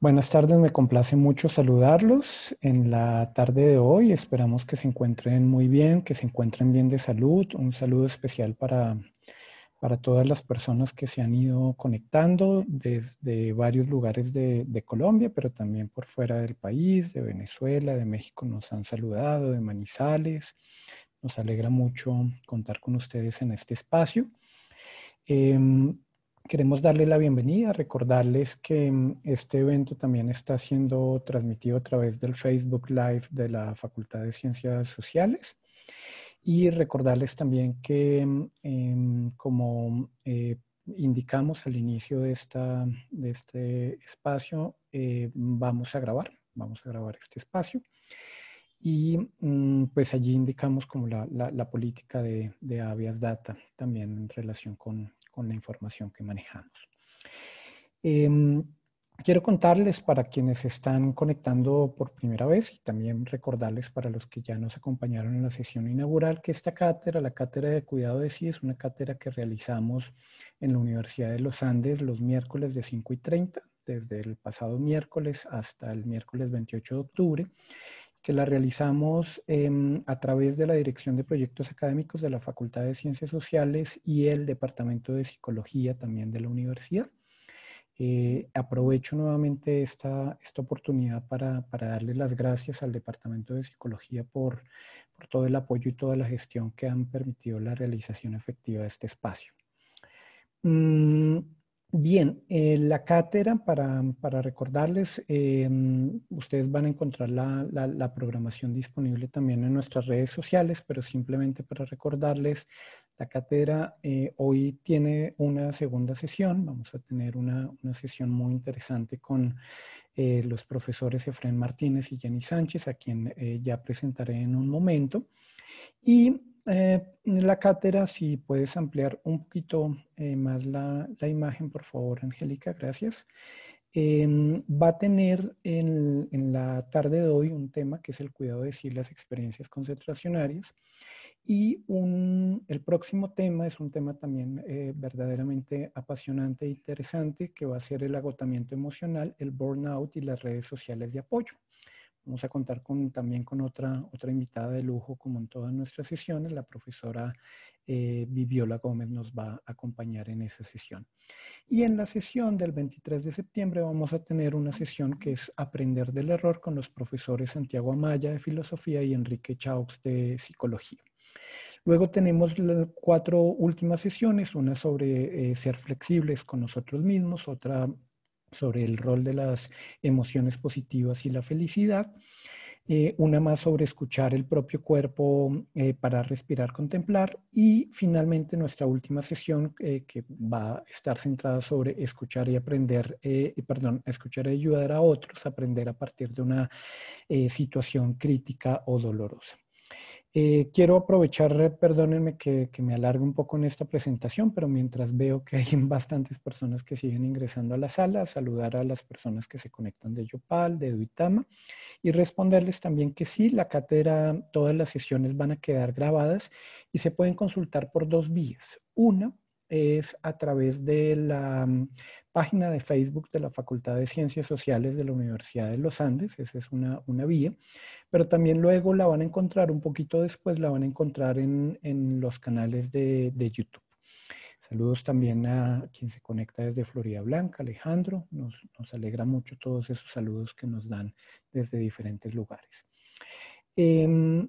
Buenas tardes, me complace mucho saludarlos en la tarde de hoy. Esperamos que se encuentren muy bien, que se encuentren bien de salud. Un saludo especial para, para todas las personas que se han ido conectando desde varios lugares de, Colombia, pero también por fuera del país, de Venezuela, de México nos han saludado, de Manizales. Nos alegra mucho contar con ustedes en este espacio. Em, Queremos darle la bienvenida, recordarles que mm, este evento también está siendo transmitido a través del Facebook Live de la Facultad de Ciencias Sociales y recordarles también que mm, em, como eh, indicamos al inicio de, esta, de este espacio, eh, vamos a grabar, vamos a grabar este espacio y mm, pues allí indicamos como la, la, la política de, de Avias Data también en relación con, con la información que manejamos. Em, quiero contarles para quienes están conectando por primera vez y también recordarles para los que ya nos acompañaron en la sesión inaugural que esta cátedra, la cátedra de cuidado de sí, es una cátedra que realizamos en la Universidad de los Andes los miércoles de 5 y 30, desde el pasado miércoles hasta el miércoles 28 de octubre que la realizamos em, a través de la Dirección de Proyectos Académicos de la Facultad de Ciencias Sociales y el Departamento de Psicología también de la universidad. Eh, aprovecho nuevamente esta, esta oportunidad para, para, darle las gracias al Departamento de Psicología por, por, todo el apoyo y toda la gestión que han permitido la realización efectiva de este espacio. Mm. Bien, eh, la cátedra, para, recordarles, eh, ustedes van a encontrar la, programación disponible también en nuestras redes sociales, pero simplemente para recordarles, la cátedra eh, hoy tiene una segunda sesión, vamos a tener una, una sesión muy interesante con los profesores Efren Martínez y Jenny Sánchez, a quien ya presentaré en un momento. Y eh, la cátedra, si puedes ampliar un poquito eh, más la, imagen, por favor, Angélica, gracias. Em, va a tener en, la tarde de hoy un tema que es el cuidado de sí, las experiencias concentracionarias. Y el próximo tema es un tema también eh, verdaderamente apasionante e interesante que va a ser el agotamiento emocional, el burnout y las redes sociales de apoyo. Vamos a contar con, también con otra, otra invitada de lujo, como en todas nuestras sesiones. La profesora eh, Viviola Gómez nos va a acompañar en esa sesión. Y en la sesión del 23 de septiembre vamos a tener una sesión que es Aprender del Error con los profesores Santiago Amaya de Filosofía y Enrique Chaux de Psicología. Luego tenemos las cuatro últimas sesiones, una sobre eh, ser flexibles con nosotros mismos, otra sobre el rol de las emociones positivas y la felicidad. Eh, una más sobre escuchar el propio cuerpo eh, para respirar, contemplar y finalmente nuestra última sesión eh, que va a estar centrada sobre escuchar y aprender, perdón, escuchar y ayudar a otros a aprender a partir de una situación crítica o dolorosa. Eh, quiero aprovechar, eh, perdónenme que, que me alargue un poco en esta presentación, pero mientras veo que hay bastantes personas que siguen ingresando a la sala, saludar a las personas que se conectan de Yopal, de Duitama, y responderles también que sí, la cátedra, todas las sesiones van a quedar grabadas y se pueden consultar por dos vías. Una es a través de la página de Facebook de la Facultad de Ciencias Sociales de la Universidad de los Andes, esa es una, una vía, pero también luego la van a encontrar un poquito después, la van a encontrar en, los canales de, YouTube. Saludos también a quien se conecta desde Florida Blanca, Alejandro. Nos, alegra mucho todos esos saludos que nos dan desde diferentes lugares. Em,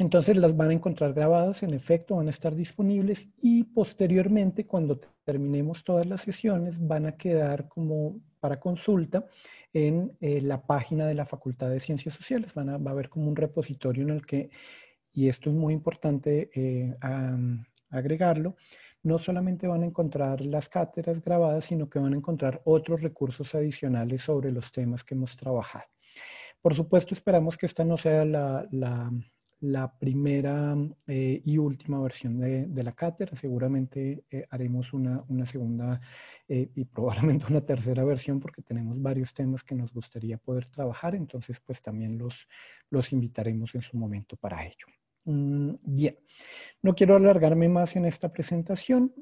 entonces las van a encontrar grabadas, en efecto, van a estar disponibles y posteriormente, cuando terminemos todas las sesiones, van a quedar como para consulta en eh, la página de la Facultad de Ciencias Sociales. Van a, va a haber como un repositorio en el que, y esto es muy importante eh, agregarlo, no solamente van a encontrar las cátedras grabadas, sino que van a encontrar otros recursos adicionales sobre los temas que hemos trabajado. Por supuesto, esperamos que esta no sea la la primera eh, y última versión de, la cátedra. Seguramente eh, haremos una, segunda eh, y probablemente una tercera versión porque tenemos varios temas que nos gustaría poder trabajar. Entonces, pues también los, invitaremos en su momento para ello. Mm, bien, no quiero alargarme más en esta presentación.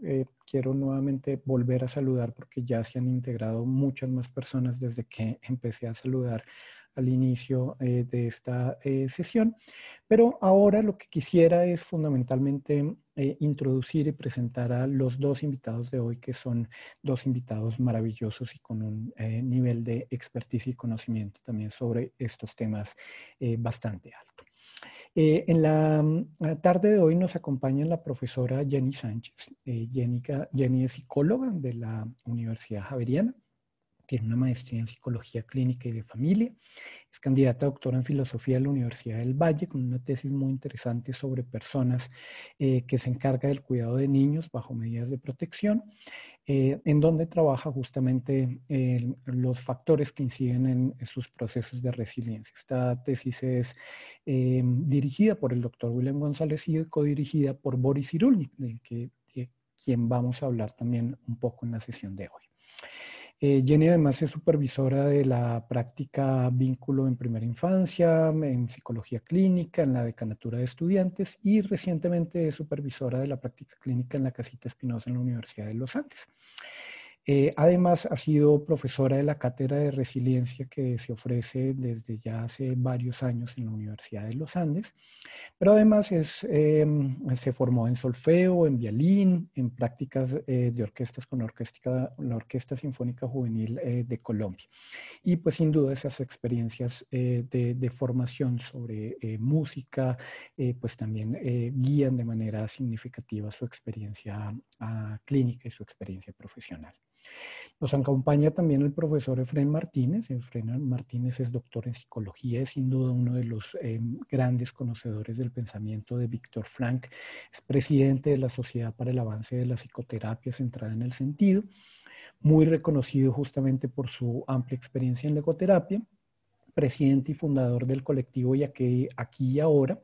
quiero nuevamente volver a saludar porque ya se han integrado muchas más personas desde que empecé a saludar al inicio eh, de esta eh, sesión. Pero ahora lo que quisiera es fundamentalmente eh, introducir y presentar a los dos invitados de hoy, que son dos invitados maravillosos y con un nivel de expertise y conocimiento también sobre estos temas bastante alto. en mm, la, tarde de hoy nos acompaña la profesora Jenny Sánchez. Jenny, Jenny, es psicóloga de la Universidad Javeriana tiene una maestría en psicología clínica y de familia. Es candidata a doctora en filosofía de la Universidad del Valle con una tesis muy interesante sobre personas eh, que se encarga del cuidado de niños bajo medidas de protección, eh, en donde trabaja justamente eh, los factores que inciden en, sus procesos de resiliencia. Esta tesis es dirigida por el doctor William González y codirigida por Boris Irulnik, que, de quien vamos a hablar también un poco en la sesión de hoy. Eh, Jenny además es supervisora de la práctica vínculo en primera infancia, en psicología clínica, en la decanatura de estudiantes y recientemente es supervisora de la práctica clínica en la casita Espinosa en la Universidad de los Andes. Eh, además, ha sido profesora de la cátedra de resiliencia que se ofrece desde ya hace varios años en la Universidad de los Andes, pero además em, se formó en solfeo, en violín, en prácticas eh, de orquestas con la Orquesta Sinfónica Juvenil eh, de Colombia. Y pues sin duda esas experiencias de, de, formación sobre música, pues también guían de manera significativa su experiencia ah, clínica y su experiencia profesional. Nos acompaña también el profesor Efren Martínez. Efren Martínez es doctor en psicología, es sin duda uno de los em, grandes conocedores del pensamiento de Víctor Frank. Es presidente de la Sociedad para el Avance de la Psicoterapia Centrada en el Sentido, muy reconocido justamente por su amplia experiencia en la ecoterapia presidente y fundador del colectivo y aquí, aquí y ahora,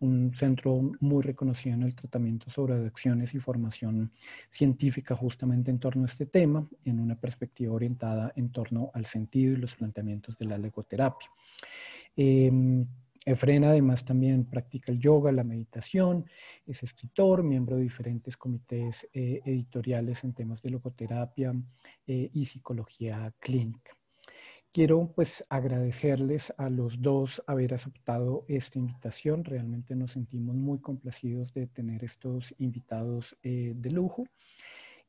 un centro muy reconocido en el tratamiento sobre adicciones y formación científica justamente en torno a este tema, en una perspectiva orientada en torno al sentido y los planteamientos de la legoterapia. Eh, em, Efren además también practica el yoga, la meditación, es escritor, miembro de diferentes comités eh, editoriales en temas de logoterapia eh, y psicología clínica. Quiero pues agradecerles a los dos haber aceptado esta invitación. Realmente nos sentimos muy complacidos de tener estos invitados eh, de lujo.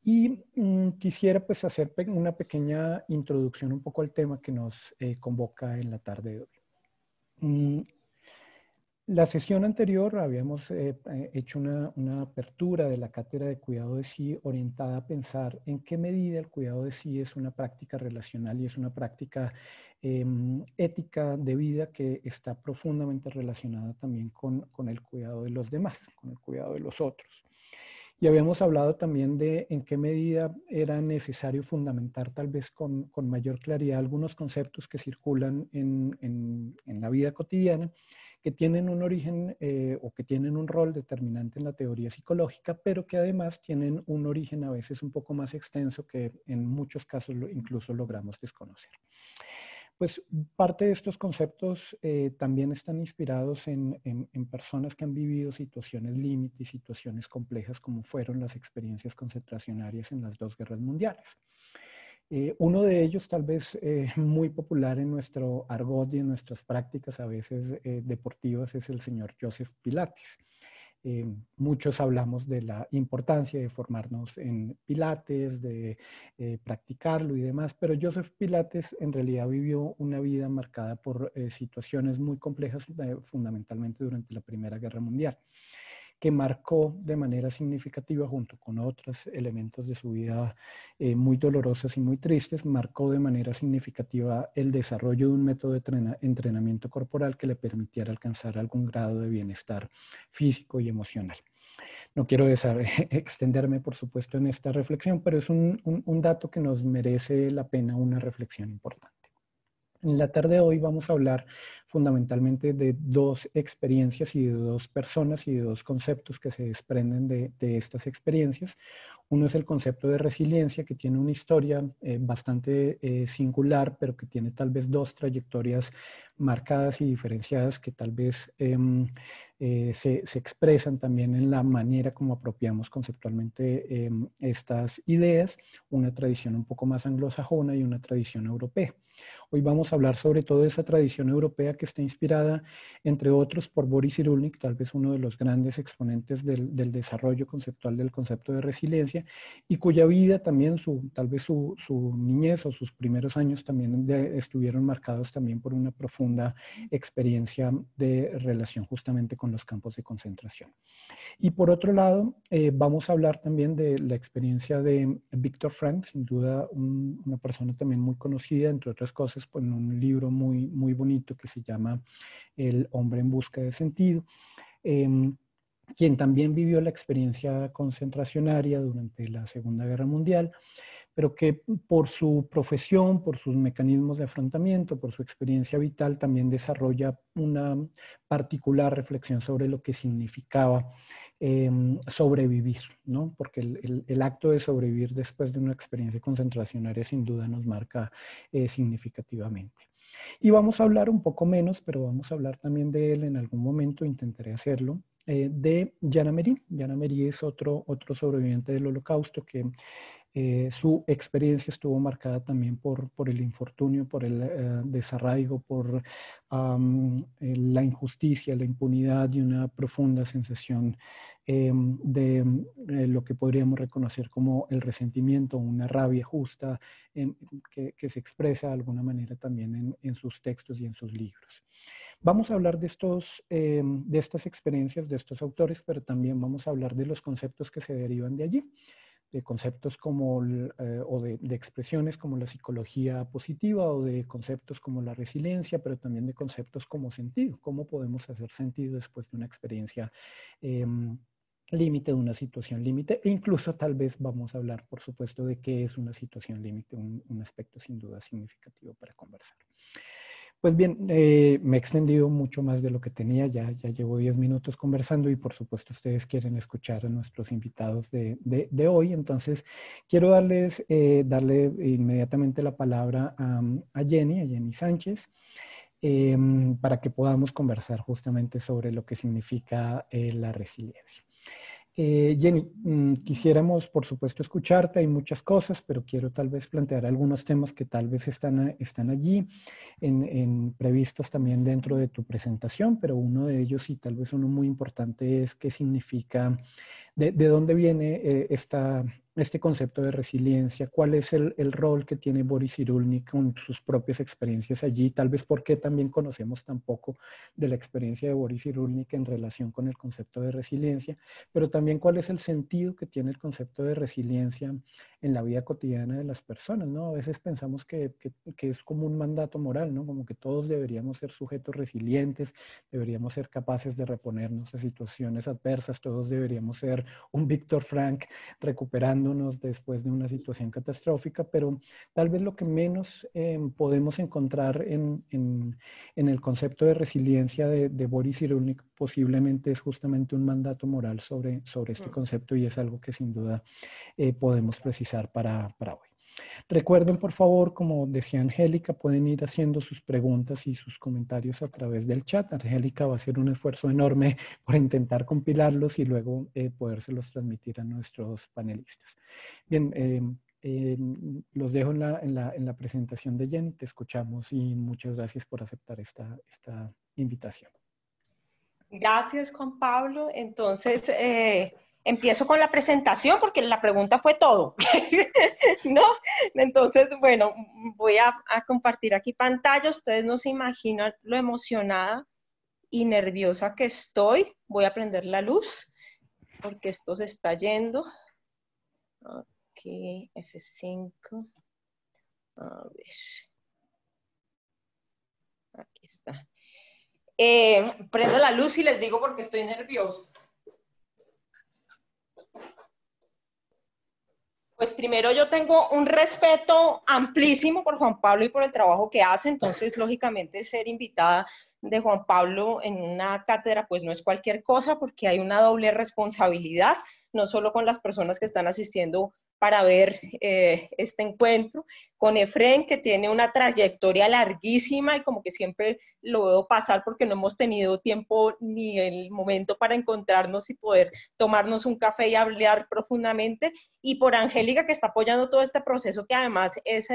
Y mm, quisiera pues hacer una pequeña introducción un poco al tema que nos eh, convoca en la tarde de hoy. Mm, la sesión anterior habíamos eh, eh, hecho una, apertura de la cátedra de cuidado de sí orientada a pensar en qué medida el cuidado de sí es una práctica relacional y es una práctica em, ética de vida que está profundamente relacionada también con, el cuidado de los demás, con el cuidado de los otros. Y habíamos hablado también de en qué medida era necesario fundamentar tal vez con, mayor claridad algunos conceptos que circulan en la vida cotidiana que tienen un origen eh, o que tienen un rol determinante en la teoría psicológica, pero que además tienen un origen a veces un poco más extenso que en muchos casos incluso logramos desconocer. Pues parte de estos conceptos eh, también están inspirados en, en, personas que han vivido situaciones límites, situaciones complejas como fueron las experiencias concentracionarias en las dos guerras mundiales. Eh, uno de ellos, tal vez eh, muy popular en nuestro argot y en nuestras prácticas a veces eh, deportivas, es el señor Joseph Pilates. muchos hablamos de la importancia de formarnos en Pilates, de practicarlo y demás, pero Joseph Pilates en realidad vivió una vida marcada por situaciones muy complejas, fundamentalmente durante la Primera Guerra Mundial que marcó de manera significativa, junto con otros elementos de su vida eh, muy dolorosos y muy tristes, marcó de manera significativa el desarrollo de un método de entrenamiento corporal que le permitiera alcanzar algún grado de bienestar físico y emocional. No quiero extenderme, por supuesto, en esta reflexión, pero es un dato que nos merece la pena una reflexión importante. En la tarde de hoy vamos a hablar fundamentalmente de dos experiencias y de dos personas y de dos conceptos que se desprenden de, estas experiencias. Uno es el concepto de resiliencia, que tiene una historia eh, bastante eh, singular, pero que tiene tal vez dos trayectorias marcadas y diferenciadas que tal vez em, eh, se, expresan también en la manera como apropiamos conceptualmente em, estas ideas, una tradición un poco más anglosajona y una tradición europea. Hoy vamos a hablar sobre todo de esa tradición europea que está inspirada, entre otros, por Boris Irulnik, tal vez uno de los grandes exponentes del, desarrollo conceptual del concepto de resiliencia, y cuya vida también, su, tal vez su, niñez o sus primeros años también estuvieron marcados también por una profunda experiencia de relación justamente con los campos de concentración. Y por otro lado, eh, vamos a hablar también de la experiencia de Víctor Frank, sin duda una persona también muy conocida, entre otras cosas pues, en un libro muy, muy bonito que se llama El hombre en busca de sentido. Em, quien también vivió la experiencia concentracionaria durante la Segunda Guerra Mundial, pero que por su profesión, por sus mecanismos de afrontamiento, por su experiencia vital, también desarrolla una particular reflexión sobre lo que significaba Em, sobrevivir, ¿no? Porque el, acto de sobrevivir después de una experiencia concentracionaria sin duda nos marca eh, significativamente. Y vamos a hablar un poco menos, pero vamos a hablar también de él en algún momento, intentaré hacerlo, eh, de Yana Merí. Yana Merí es otro, otro sobreviviente del holocausto que eh, su experiencia estuvo marcada también por, el infortunio, por el eh, desarraigo, por eh, la injusticia, la impunidad y una profunda sensación em, de mm, lo que podríamos reconocer como el resentimiento, una rabia justa em, que, se expresa de alguna manera también en, sus textos y en sus libros. Vamos a hablar em, de estas experiencias, de estos autores, pero también vamos a hablar de los conceptos que se derivan de allí de conceptos como, eh, o de, expresiones como la psicología positiva o de conceptos como la resiliencia, pero también de conceptos como sentido, cómo podemos hacer sentido después de una experiencia em, límite, de una situación límite, e incluso tal vez vamos a hablar, por supuesto, de qué es una situación límite, un aspecto sin duda significativo para conversar. Pues bien, eh, me he extendido mucho más de lo que tenía, ya, ya llevo 10 minutos conversando y por supuesto ustedes quieren escuchar a nuestros invitados de, hoy, entonces quiero darles, eh, darle inmediatamente la palabra a, Jenny, a Jenny Sánchez, eh, para que podamos conversar justamente sobre lo que significa la resiliencia. Eh, Jenny, mm, quisiéramos, por supuesto, escucharte. Hay muchas cosas, pero quiero tal vez plantear algunos temas que tal vez están, están allí, en, en, también dentro de tu presentación, pero uno de ellos y tal vez uno muy importante es qué significa, de, dónde viene eh, esta, este concepto de resiliencia, cuál es el, el rol que tiene Boris Irulnik con sus propias experiencias allí, tal vez porque también conocemos tan poco de la experiencia de Boris Irulnik en relación con el concepto de resiliencia, pero también cuál es el sentido que tiene el concepto de resiliencia en la vida cotidiana de las personas, ¿no? A veces pensamos que, que, que es como un mandato moral, ¿no? Como que todos deberíamos ser sujetos resilientes, deberíamos ser capaces de reponernos a situaciones adversas, todos deberíamos ser un Víctor Frank recuperando después de una situación catastrófica, pero tal vez lo que menos em, podemos encontrar en, el concepto de resiliencia de, Boris Irunik posiblemente es justamente un mandato moral sobre, sobre este mm. concepto y es algo que sin duda eh, podemos precisar para, para hoy. Recuerden, por favor, como decía Angélica, pueden ir haciendo sus preguntas y sus comentarios a través del chat. Angélica va a hacer un esfuerzo enorme por intentar compilarlos y luego eh, podérselos transmitir a nuestros panelistas. Bien, eh, eh, los dejo en la, presentación de Jenny, te escuchamos y muchas gracias por aceptar esta, esta invitación. Gracias, Juan Pablo. Entonces, empiezo con la presentación porque la pregunta fue todo, ¿no? Entonces, bueno, voy a, compartir aquí pantalla. Ustedes no se imaginan lo emocionada y nerviosa que estoy. Voy a prender la luz porque esto se está yendo. Ok, F5. A ver. Aquí está. Eh, prendo la luz y les digo porque estoy nerviosa. Pues primero yo tengo un respeto amplísimo por Juan Pablo y por el trabajo que hace, entonces lógicamente ser invitada de Juan Pablo en una cátedra pues no es cualquier cosa porque hay una doble responsabilidad, no solo con las personas que están asistiendo para ver eh, este encuentro, con Efren, que tiene una trayectoria larguísima y como que siempre lo veo pasar porque no hemos tenido tiempo ni el momento para encontrarnos y poder tomarnos un café y hablar profundamente, y por Angélica, que está apoyando todo este proceso, que además es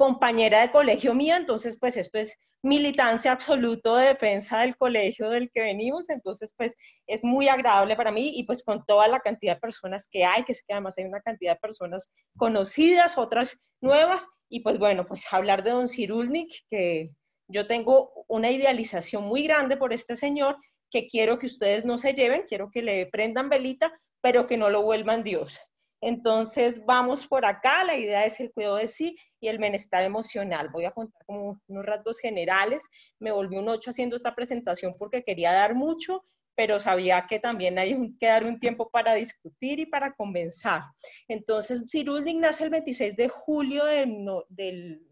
compañera de colegio mía, entonces pues esto es militancia absoluto de defensa del colegio del que venimos, entonces pues es muy agradable para mí y pues con toda la cantidad de personas que hay, que es que además hay una cantidad de personas conocidas, otras nuevas, y pues bueno, pues hablar de don Cirulnik, que yo tengo una idealización muy grande por este señor, que quiero que ustedes no se lleven, quiero que le prendan velita, pero que no lo vuelvan Dios. Entonces, vamos por acá, la idea es el cuidado de sí y el bienestar emocional. Voy a contar como unos rasgos generales. Me volví un 8 haciendo esta presentación porque quería dar mucho pero sabía que también hay que dar un tiempo para discutir y para convencer. Entonces, Cirulnik nace el 26 de julio de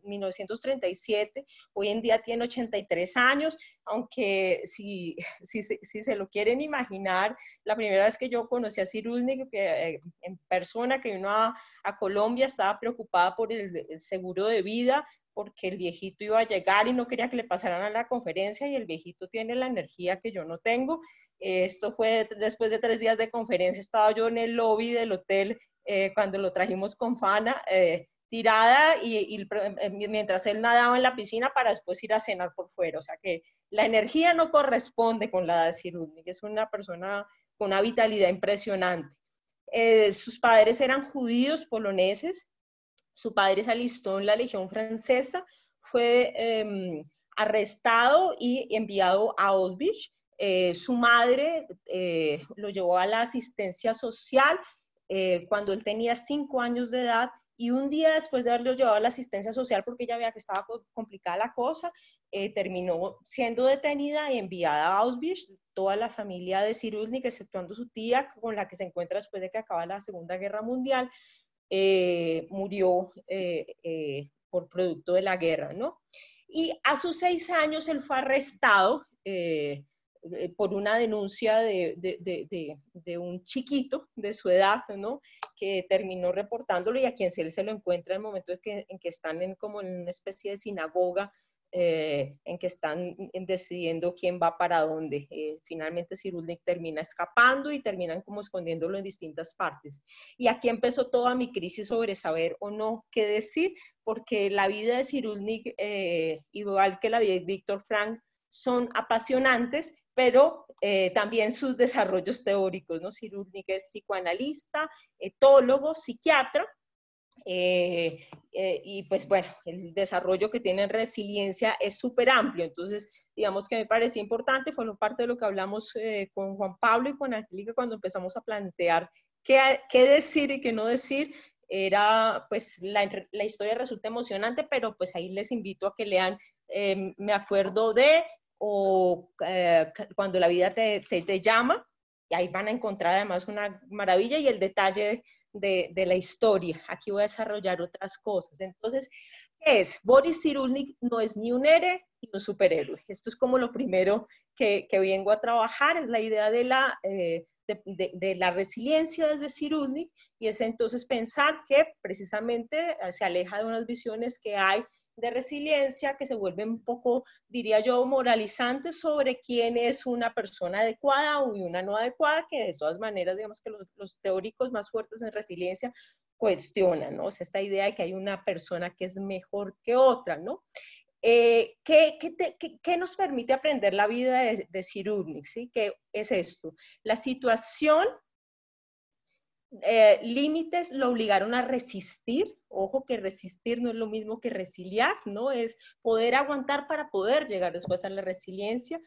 1937, hoy en día tiene 83 años, aunque si, se lo quieren imaginar, la primera vez que yo conocí a Cirulnik que, eh, en persona, que vino a, Colombia, estaba preocupada por el seguro de vida, porque el viejito iba a llegar y no quería que le pasaran a la conferencia y el viejito tiene la energía que yo no tengo. Esto fue después de tres días de conferencia, estaba yo en el lobby del hotel eh, cuando lo trajimos con Fana. Eh, tirada y, eh, mientras él nadaba en la piscina para después ir a cenar por fuera. O sea que la energía no corresponde con la de Sirudnik, es una persona con una vitalidad impresionante. sus padres eran judíos poloneses, su padre se alistó en la Legión Francesa, fue em, arrestado y enviado a Auschwitz. Eh, su madre eh, lo llevó a la asistencia social eh, cuando él tenía cinco años de edad y un día después de haberlo llevado a la asistencia social porque ella veía que estaba complicada la cosa, terminó siendo detenida y enviada a Auschwitz. Toda la familia de Sirulnik, exceptuando su tía con la que se encuentra después de que acaba la Segunda Guerra Mundial, eh, murió eh, eh, por producto de la guerra, ¿no? Y a sus seis años él fue arrestado por una denuncia de, un chiquito de su edad, ¿no? Que terminó reportándolo y a quien se, se lo encuentra en el momento en que, en que están en como en una especie de sinagoga eh, en que están decidiendo quién va para dónde. Eh, finalmente Cirulnik termina escapando y terminan como escondiéndolo en distintas partes. Y aquí empezó toda mi crisis sobre saber o no qué decir, porque la vida de Cirulnik, eh, igual que la vida de Víctor Frank, son apasionantes, pero también sus desarrollos teóricos, ¿no? Cirulnik es psicoanalista, etólogo, psiquiatra, eh, eh, y pues bueno, el desarrollo que tienen resiliencia es súper amplio. Entonces, digamos que me parecía importante, fue parte de lo que hablamos eh, con Juan Pablo y con Angélica cuando empezamos a plantear qué, qué decir y qué no decir. Era, pues la, la, historia resulta emocionante, pero pues ahí les invito a que lean Me acuerdo de o Cuando la vida te, te llama, y ahí van a encontrar además una maravilla y el detalle de, la historia. Aquí voy a desarrollar otras cosas. Entonces, es? Boris Cyrulnik no es ni un héroe ni un superhéroe. Esto es como lo primero que, que vengo a trabajar, es la idea de la, eh, la resiliencia desde Cyrulnik y es entonces pensar que precisamente se aleja de unas visiones que hay de resiliencia que se vuelve un poco, diría yo, moralizante sobre quién es una persona adecuada y una no adecuada, que de todas maneras, digamos que los, teóricos más fuertes en resiliencia cuestionan, ¿no? O sea, esta idea de que hay una persona que es mejor que otra, ¿no? Eh, ¿qué, nos permite aprender la vida de, de ¿sí? ¿Qué es esto? La situación eh, límites lo obligaron a resistir. Ojo que resistir no es lo mismo que resiliar, ¿no? Es poder aguantar para poder llegar después a la resiliencia,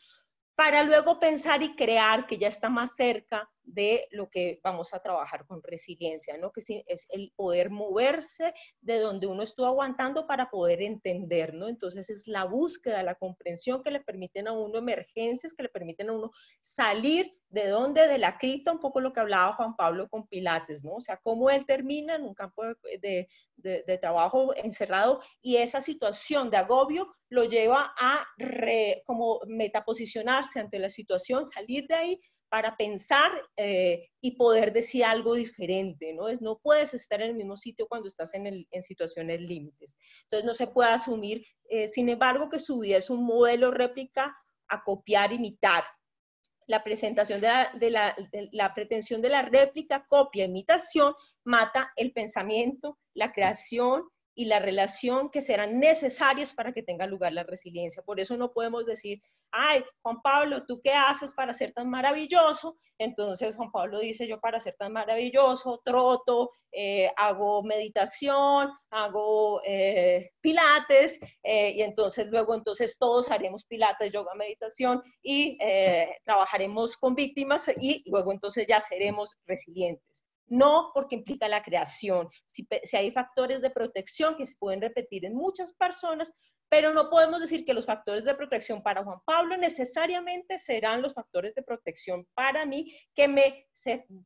para luego pensar y crear que ya está más cerca de lo que vamos a trabajar con resiliencia, ¿no? Que es el poder moverse de donde uno estuvo aguantando para poder entender, ¿no? Entonces es la búsqueda, la comprensión que le permiten a uno emergencias, que le permiten a uno salir de donde, de la cripta, un poco lo que hablaba Juan Pablo con Pilates, ¿no? O sea, cómo él termina en un campo de, trabajo encerrado y esa situación de agobio lo lleva a como metaposicionarse ante la situación, salir de ahí para pensar eh, y poder decir algo diferente, ¿no? Es, no puedes estar en el mismo sitio cuando estás en, situaciones límites. Entonces no se puede asumir, eh, sin embargo, que su vida es un modelo réplica a copiar, imitar. La presentación de la, la pretensión de la réplica, copia, imitación, mata el pensamiento, la creación, y la relación que serán necesarias para que tenga lugar la resiliencia. Por eso no podemos decir, ay, Juan Pablo, ¿tú qué haces para ser tan maravilloso? Entonces Juan Pablo dice, yo para ser tan maravilloso troto, eh, hago meditación, hago eh, pilates, eh, y entonces luego entonces todos haremos pilates, yoga, meditación, y trabajaremos con víctimas, y luego entonces ya seremos resilientes. No, porque implica la creación. Si, hay factores de protección que se pueden repetir en muchas personas, pero no podemos decir que los factores de protección para Juan Pablo necesariamente serán los factores de protección para mí que me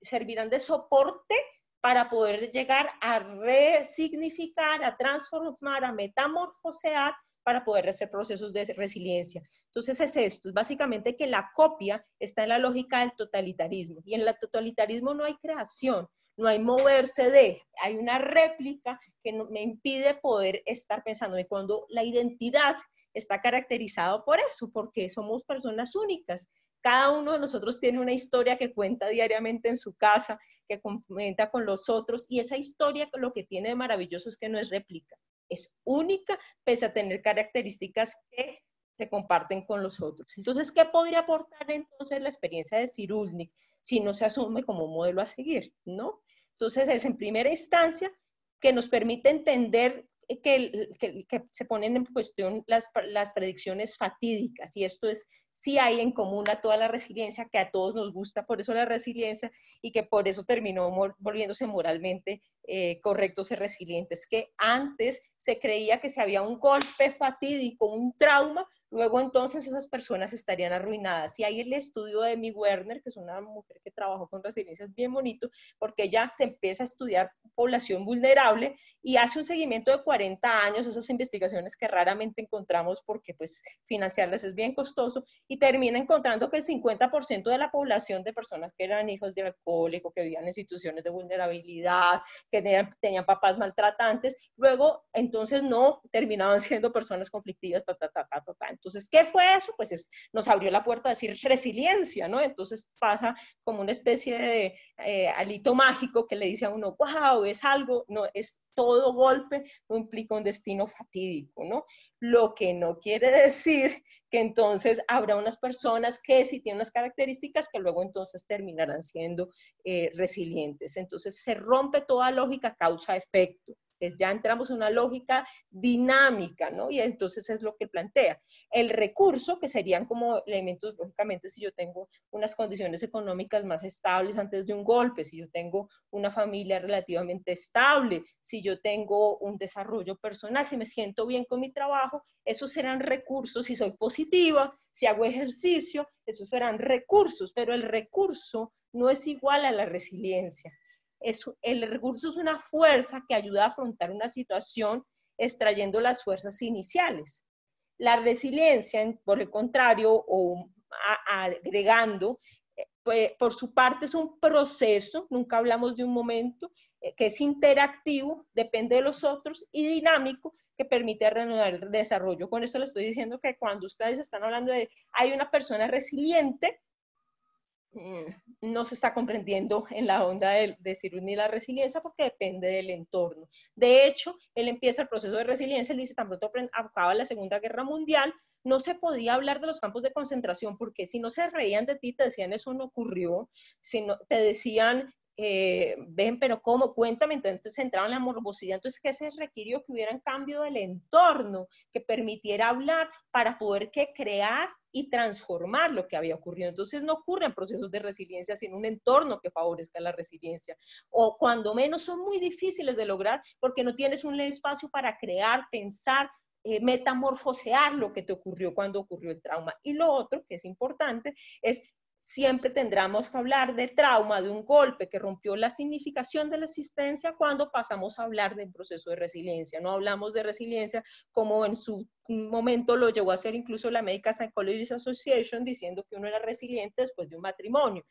servirán de soporte para poder llegar a resignificar, a transformar, a metamorfosear para poder hacer procesos de resiliencia. Entonces es esto, es básicamente que la copia está en la lógica del totalitarismo y en el totalitarismo no hay creación, no hay moverse de, hay una réplica que me impide poder estar pensando y cuando la identidad está caracterizada por eso, porque somos personas únicas. Cada uno de nosotros tiene una historia que cuenta diariamente en su casa, que comenta con los otros, y esa historia lo que tiene de maravilloso es que no es réplica, es única, pese a tener características que se comparten con los otros. Entonces, ¿qué podría aportar entonces la experiencia de Cirulnik si no se asume como modelo a seguir? ¿no? Entonces, es en primera instancia que nos permite entender que, se ponen en cuestión las, las predicciones fatídicas y esto es si hay en común a toda la resiliencia, que a todos nos gusta, por eso la resiliencia y que por eso terminó volviéndose moralmente eh, correctos y resilientes, que antes se creía que si había un golpe fatídico, un trauma, luego entonces esas personas estarían arruinadas. Y hay el estudio de mi Werner, que es una mujer que trabajó con resiliencias bien bonito, porque ella se empieza a estudiar población vulnerable y hace un seguimiento de 40 años, esas investigaciones que raramente encontramos porque pues financiarlas es bien costoso, y termina encontrando que el 50% de la población de personas que eran hijos de alcohólicos, que vivían en instituciones de vulnerabilidad, que tenían, papás maltratantes, luego entonces no terminaban siendo personas conflictivas, ta, ta, ta, ta, ta, Entonces, ¿qué fue eso? Pues nos abrió la puerta a decir resiliencia, ¿no? Entonces pasa como una especie de eh, alito mágico que le dice a uno, wow, es algo, no, es todo golpe implica un destino fatídico, ¿no? Lo que no quiere decir que entonces habrá unas personas que sí tienen unas características que luego entonces terminarán siendo eh, resilientes. Entonces se rompe toda lógica causa-efecto ya entramos en una lógica dinámica, ¿no? Y entonces es lo que plantea. El recurso, que serían como elementos, lógicamente, si yo tengo unas condiciones económicas más estables antes de un golpe, si yo tengo una familia relativamente estable, si yo tengo un desarrollo personal, si me siento bien con mi trabajo, esos serán recursos. Si soy positiva, si hago ejercicio, esos serán recursos, pero el recurso no es igual a la resiliencia el recurso es una fuerza que ayuda a afrontar una situación extrayendo las fuerzas iniciales. La resiliencia, por el contrario, o agregando, eh, pues, por su parte es un proceso, nunca hablamos de un momento, eh, que es interactivo, depende de los otros y dinámico que permite reanudar el desarrollo. Con esto le estoy diciendo que cuando ustedes están hablando de hay una persona resiliente, eh, no se está comprendiendo en la onda de, decir ni la resiliencia porque depende del entorno. De hecho, él empieza el proceso de resiliencia, él dice, tan pronto acaba la Segunda Guerra Mundial, no se podía hablar de los campos de concentración porque si no se reían de ti, te decían eso no ocurrió, si no, te decían eh, ven, pero ¿cómo? Cuéntame, entonces entraba en la morbosidad, entonces ¿qué se requirió? Que hubiera un cambio del entorno, que permitiera hablar para poder que crear y transformar lo que había ocurrido. Entonces no ocurren procesos de resiliencia sin un entorno que favorezca la resiliencia. O cuando menos son muy difíciles de lograr porque no tienes un espacio para crear, pensar, eh, metamorfosear lo que te ocurrió cuando ocurrió el trauma. Y lo otro que es importante es siempre tendremos que hablar de trauma, de un golpe que rompió la significación de la existencia cuando pasamos a hablar del proceso de resiliencia. No hablamos de resiliencia como en su momento lo llegó a hacer incluso la American Psychologist Association diciendo que uno era resiliente después de un matrimonio.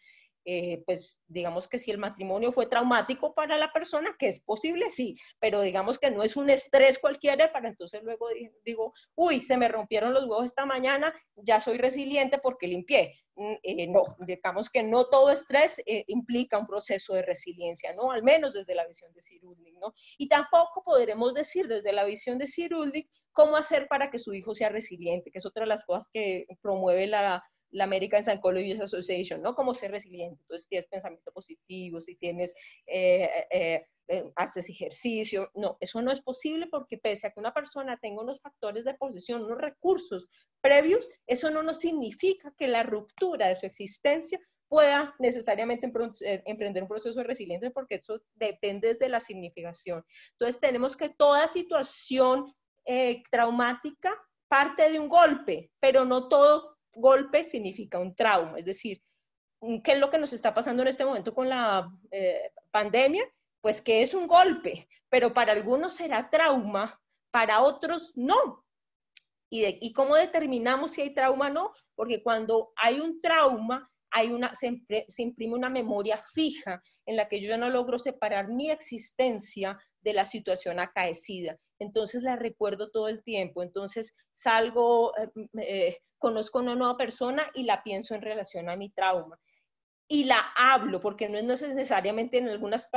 Eh, pues digamos que si el matrimonio fue traumático para la persona, que es posible, sí, pero digamos que no es un estrés cualquiera para entonces luego digo, uy, se me rompieron los huevos esta mañana, ya soy resiliente porque limpié. Mm, eh, no, digamos que no todo estrés eh, implica un proceso de resiliencia, ¿no? Al menos desde la visión de Sirudnik, ¿no? Y tampoco podremos decir desde la visión de Sirudnik cómo hacer para que su hijo sea resiliente, que es otra de las cosas que promueve la, la American Psychology Association, ¿no? Como ser resiliente. Entonces, tienes pensamiento positivo, si tienes, eh, eh, eh, haces ejercicio. No, eso no es posible porque pese a que una persona tenga unos factores de posesión, unos recursos previos, eso no nos significa que la ruptura de su existencia pueda necesariamente emprender un proceso de resiliencia porque eso depende de la significación. Entonces tenemos que toda situación traumática parte de un golpe, pero no todo golpe significa un trauma, es decir, ¿qué es lo que nos está pasando en este momento con la eh, pandemia? Pues que es un golpe, pero para algunos será trauma, para otros no. ¿Y, y cómo determinamos si hay trauma o no? Porque cuando hay un trauma, hay una, se, imprime una memoria fija en la que yo no logro separar mi existencia de la situación acaecida. Entonces la recuerdo todo el tiempo. Entonces salgo, eh, eh, conozco a una nueva persona y la pienso en relación a mi trauma y la hablo, porque no es necesariamente en algunas,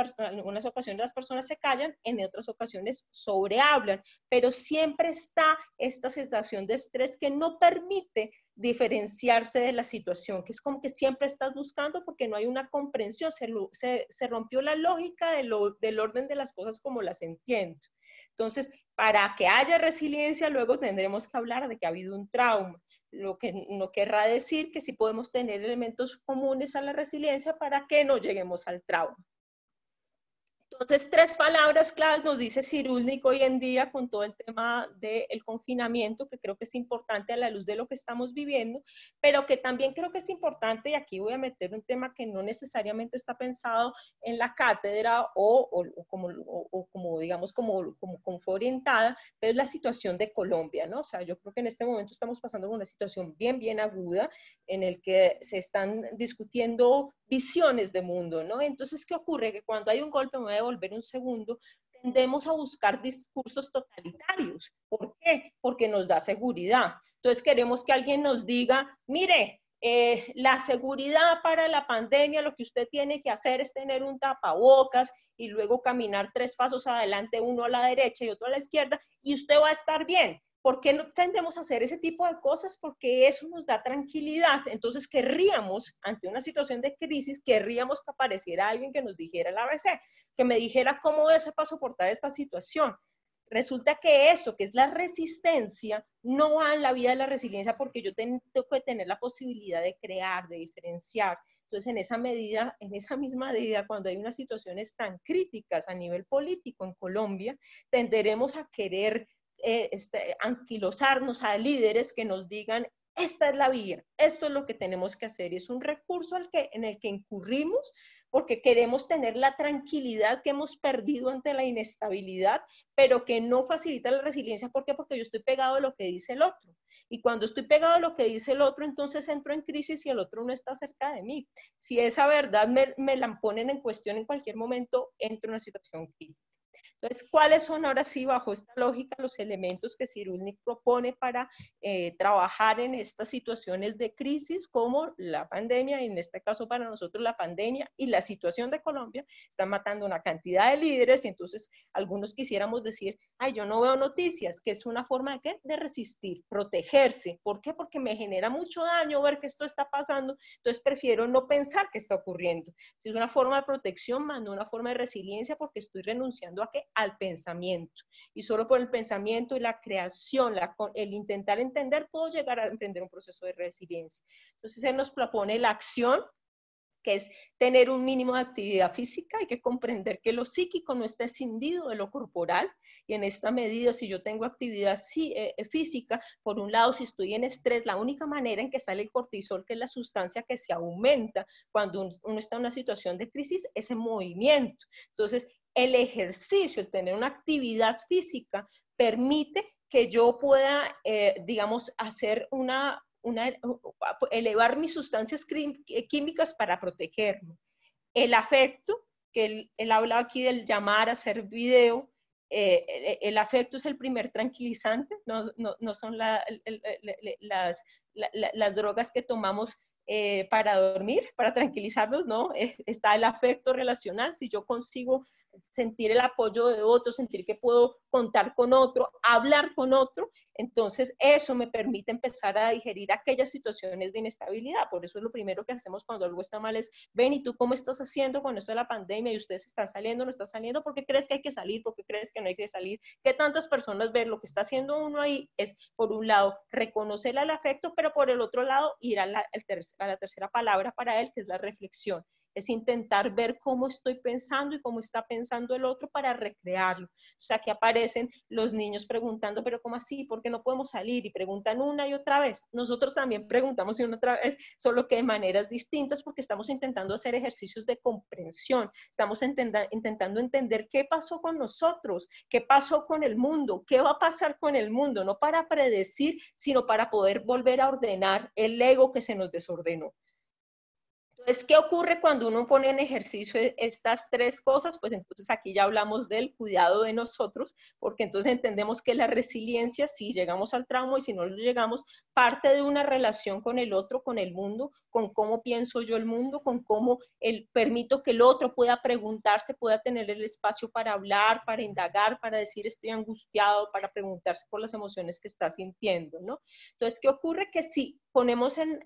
ocasiones las personas se callan, en otras ocasiones sobrehablan, pero siempre está esta sensación de estrés que no permite diferenciarse de la situación, que es como que siempre estás buscando porque no hay una comprensión, se, se, rompió la lógica del orden de las cosas como las entiendo. Entonces, para que haya resiliencia, luego tendremos que hablar de que ha habido un trauma lo que no querrá decir que si podemos tener elementos comunes a la resiliencia para que no lleguemos al trauma. Entonces, tres palabras claves nos dice Cirulnik hoy en día con todo el tema del confinamiento, que creo que es importante a la luz de lo que estamos viviendo, pero que también creo que es importante, y aquí voy a meter un tema que no necesariamente está pensado en la cátedra o, como, como, digamos, como, como, fue orientada, pero es la situación de Colombia, ¿no? O sea, yo creo que en este momento estamos pasando por una situación bien, bien aguda en el que se están discutiendo visiones de mundo, ¿no? Entonces, ¿qué ocurre? Que cuando hay un golpe, me voy a devolver un segundo, tendemos a buscar discursos totalitarios. ¿Por qué? Porque nos da seguridad. Entonces, queremos que alguien nos diga, mire, eh, la seguridad para la pandemia, lo que usted tiene que hacer es tener un tapabocas y luego caminar tres pasos adelante, uno a la derecha y otro a la izquierda, y usted va a estar bien. ¿Por qué no tendemos a hacer ese tipo de cosas? Porque eso nos da tranquilidad. Entonces querríamos, ante una situación de crisis, querríamos que apareciera alguien que nos dijera la ABC, que me dijera cómo es para soportar esta situación. Resulta que eso, que es la resistencia, no va en la vida de la resiliencia porque yo tengo que tener la posibilidad de crear, de diferenciar. Entonces, en esa medida, en esa misma medida, cuando hay unas situaciones tan críticas a nivel político en Colombia, tenderemos a querer eh, este, anquilosarnos a líderes que nos digan, esta es la vía, esto es lo que tenemos que hacer. Y es un recurso al que, en el que incurrimos porque queremos tener la tranquilidad que hemos perdido ante la inestabilidad, pero que no facilita la resiliencia. ¿Por qué? Porque yo estoy pegado a lo que dice el otro. Y cuando estoy pegado a lo que dice el otro, entonces entro en crisis y el otro no está cerca de mí. Si esa verdad me, me la ponen en cuestión en cualquier momento, entro en una situación crítica. Entonces, ¿cuáles son ahora sí, bajo esta lógica, los elementos que Cirulnik propone para eh, trabajar en estas situaciones de crisis como la pandemia, y en este caso para nosotros la pandemia y la situación de Colombia, están matando una cantidad de líderes y entonces algunos quisiéramos decir, ay, yo no veo noticias, que es una forma de, qué? de resistir, protegerse. ¿Por qué? Porque me genera mucho daño ver que esto está pasando, entonces prefiero no pensar que está ocurriendo. Es una forma de protección, más no una forma de resiliencia porque estoy renunciando a al pensamiento. Y solo por el pensamiento y la creación, el intentar entender, puedo llegar a emprender un proceso de resiliencia. Entonces, él nos propone la acción, que es tener un mínimo de actividad física, hay que comprender que lo psíquico no está escindido de lo corporal y en esta medida si yo tengo actividad eh, eh, física, por un lado si estoy en estrés, la única manera en que sale el cortisol, que es la sustancia que se aumenta cuando uno está en una situación de crisis, es el movimiento. Entonces, el ejercicio, el tener una actividad física, permite que yo pueda, eh, digamos, hacer una, elevar mis sustancias eh, químicas para protegerme. El afecto, que él, ha hablaba aquí del llamar, hacer video, eh, e, el, afecto es el primer tranquilizante, no, son las drogas que tomamos eh, para dormir, para tranquilizarnos, ¿no? Eh, está el afecto relacional, si yo consigo sentir el apoyo de otro, sentir que puedo contar con otro, hablar con otro, entonces eso me permite empezar a digerir aquellas situaciones de inestabilidad. Por eso es lo primero que hacemos cuando algo está mal es, ven, ¿y tú cómo estás haciendo con esto de la pandemia? ¿Y ustedes están saliendo, no están saliendo? ¿Por qué crees que hay que salir? ¿Por qué crees que no hay que salir? Que tantas personas ver lo que está haciendo uno ahí es, por un lado, reconocer el afecto, pero por el otro lado, ir al, al tercer la tercera palabra para él, que es la reflexión es intentar ver cómo estoy pensando y cómo está pensando el otro para recrearlo. O sea, que aparecen los niños preguntando, pero ¿cómo así? ¿Por qué no podemos salir? Y preguntan una y otra vez. Nosotros también preguntamos una y otra vez, solo que de maneras distintas porque estamos intentando hacer ejercicios de comprensión, estamos intentando entender qué pasó con nosotros, qué pasó con el mundo, qué va a pasar con el mundo, no para predecir, sino para poder volver a ordenar el ego que se nos desordenó. Entonces, pues, ¿qué ocurre cuando uno pone en ejercicio e-, estas tres cosas? Pues entonces aquí ya hablamos del cuidado de nosotros, porque entonces entendemos que la resiliencia, si llegamos al trauma y si no lo llegamos, parte de una relación con el otro, con el mundo, con cómo pienso yo el mundo, con cómo el, permito que el otro pueda preguntarse, pueda tener el espacio para hablar, para indagar, para decir estoy angustiado, para preguntarse por las emociones que está sintiendo, ¿no? Entonces, ¿qué ocurre? Que si ponemos en,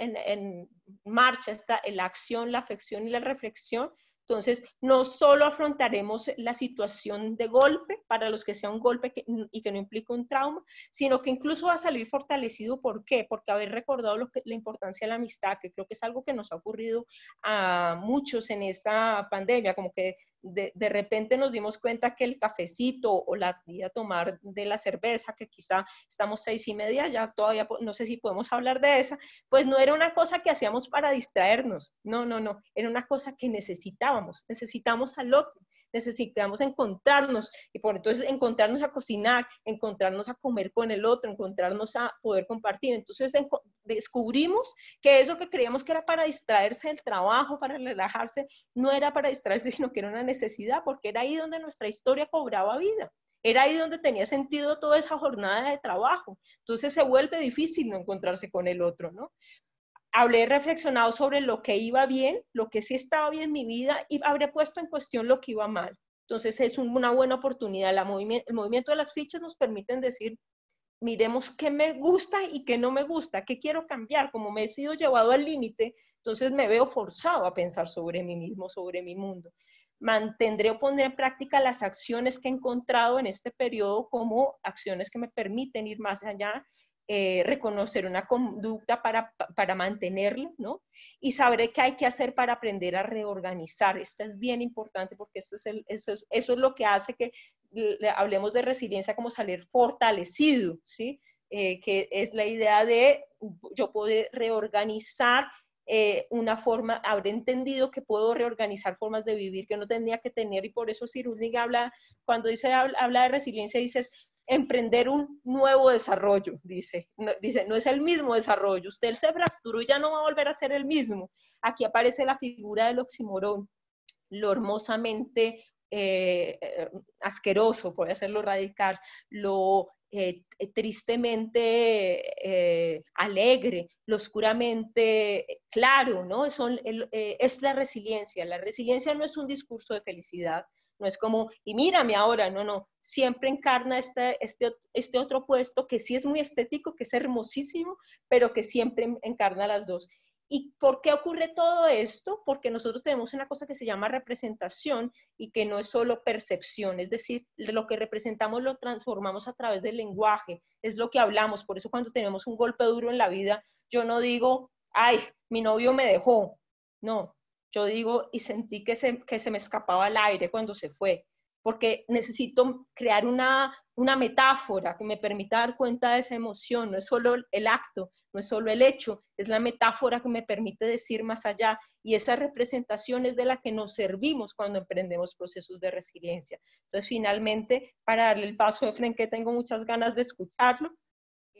marcha esta, eh, la acción, la afección y la reflexión, entonces no solo afrontaremos la situación de golpe, para los que sea un golpe y que no implique un trauma, sino que incluso va a salir fortalecido. ¿Por qué? Porque haber recordado la importancia de la amistad, que creo que es algo que nos ha ocurrido a muchos en esta pandemia, como que de, repente nos dimos cuenta que el cafecito o la tía tomar de la cerveza, que quizá estamos seis y media, ya todavía no sé si podemos hablar de esa, pues no era una cosa que hacíamos para distraernos, no, no, no, era una cosa que necesitábamos, necesitamos al otro, necesitamos encontrarnos y por entonces encontrarnos a cocinar, encontrarnos a comer con el otro, encontrarnos a poder compartir. Entonces descubrimos que eso que creíamos que era para distraerse del trabajo, para relajarse, no era para distraerse, sino que era una necesidad, porque era ahí donde nuestra historia cobraba vida. Era ahí donde tenía sentido toda esa jornada de trabajo. Entonces se vuelve difícil no encontrarse con el otro, ¿no? hablé reflexionado sobre lo que iba bien, lo que sí estaba bien en mi vida y habré puesto en cuestión lo que iba mal. Entonces es una buena oportunidad. el movimiento de las fichas nos permite decir, miremos qué me gusta y qué no me gusta, qué quiero cambiar, como me he sido llevado al límite, entonces me veo forzado a pensar sobre mí mismo, sobre mi mundo. Mantendré o pondré en práctica las acciones que he encontrado en este periodo como acciones que me permiten ir más allá eh, reconocer una conducta para, mantenerlo, ¿no? Y saber qué hay que hacer para aprender a reorganizar. Esto es bien importante porque esto es eso es lo que hace que hablemos de resiliencia como salir fortalecido, ¿sí? Eh, que es la idea de yo poder reorganizar eh, una forma, habré entendido que puedo reorganizar formas de vivir que no tenía que tener y por eso Cirulnik habla, cuando dice, habla de resiliencia, dices, emprender un nuevo desarrollo, dice. No, dice, no es el mismo desarrollo, usted se fracturó y ya no va a volver a ser el mismo. Aquí aparece la figura del oximorón, lo hermosamente eh, eh, asqueroso, por hacerlo radical, lo eh, tristemente alegre, lo oscuramente claro, ¿no? es la resiliencia. La resiliencia no es un discurso de felicidad, no es como, y mírame ahora, no, no, siempre encarna este, este, este, otro puesto que sí es muy estético, que es hermosísimo, pero que siempre encarna las dos. ¿Y por qué ocurre todo esto? Porque nosotros tenemos una cosa que se llama representación y que no es solo percepción, es decir, lo que representamos lo transformamos a través del lenguaje, es lo que hablamos, por eso cuando tenemos un golpe duro en la vida, yo no digo, ay, mi novio me dejó, no, yo digo, y sentí que se, que se me escapaba el aire cuando se fue, porque necesito crear una, metáfora que me permita dar cuenta de esa emoción, no es solo el acto, no es solo el hecho, es la metáfora que me permite decir más allá y esa representación es de la que nos servimos cuando emprendemos procesos de resiliencia. Entonces, finalmente, para darle el paso de frente, que tengo muchas ganas de escucharlo,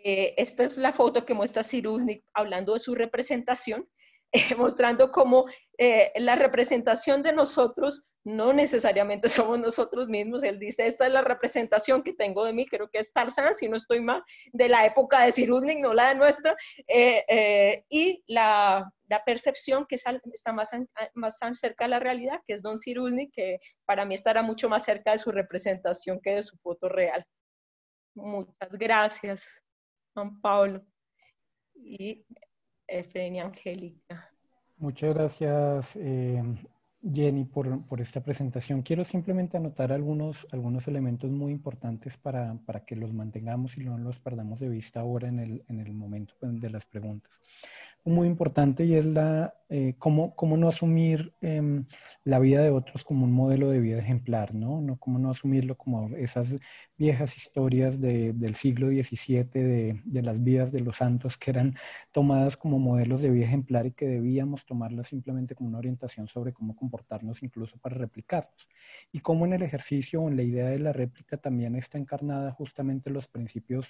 eh, esta es la foto que muestra Siruznik hablando de su representación mostrando cómo eh, la representación de nosotros no necesariamente somos nosotros mismos. Él dice, esta es la representación que tengo de mí, creo que es Tarzán, si no estoy mal, de la época de Cirulnik, no la de nuestra, eh, eh, y la, la, percepción que está más, más cerca de la realidad, que es Don Cirulnik, que para mí estará mucho más cerca de su representación que de su foto real. Muchas gracias, Juan Pablo. Y Efrenia y Angélica. Muchas gracias, eh, Jenny, por, por, esta presentación. Quiero simplemente anotar algunos, algunos elementos muy importantes para, para, que los mantengamos y no los perdamos de vista ahora en el, en el momento pues, de las preguntas. Muy importante y es la, eh, cómo, cómo, no asumir em, la vida de otros como un modelo de vida ejemplar, ¿no? no cómo no asumirlo como esas viejas historias del siglo XVII, de, de las vidas de los santos que eran tomadas como modelos de vida ejemplar y que debíamos tomarlas simplemente como una orientación sobre cómo comportarnos incluso para replicarnos. Y cómo en el ejercicio o en la idea de la réplica también está encarnada justamente los principios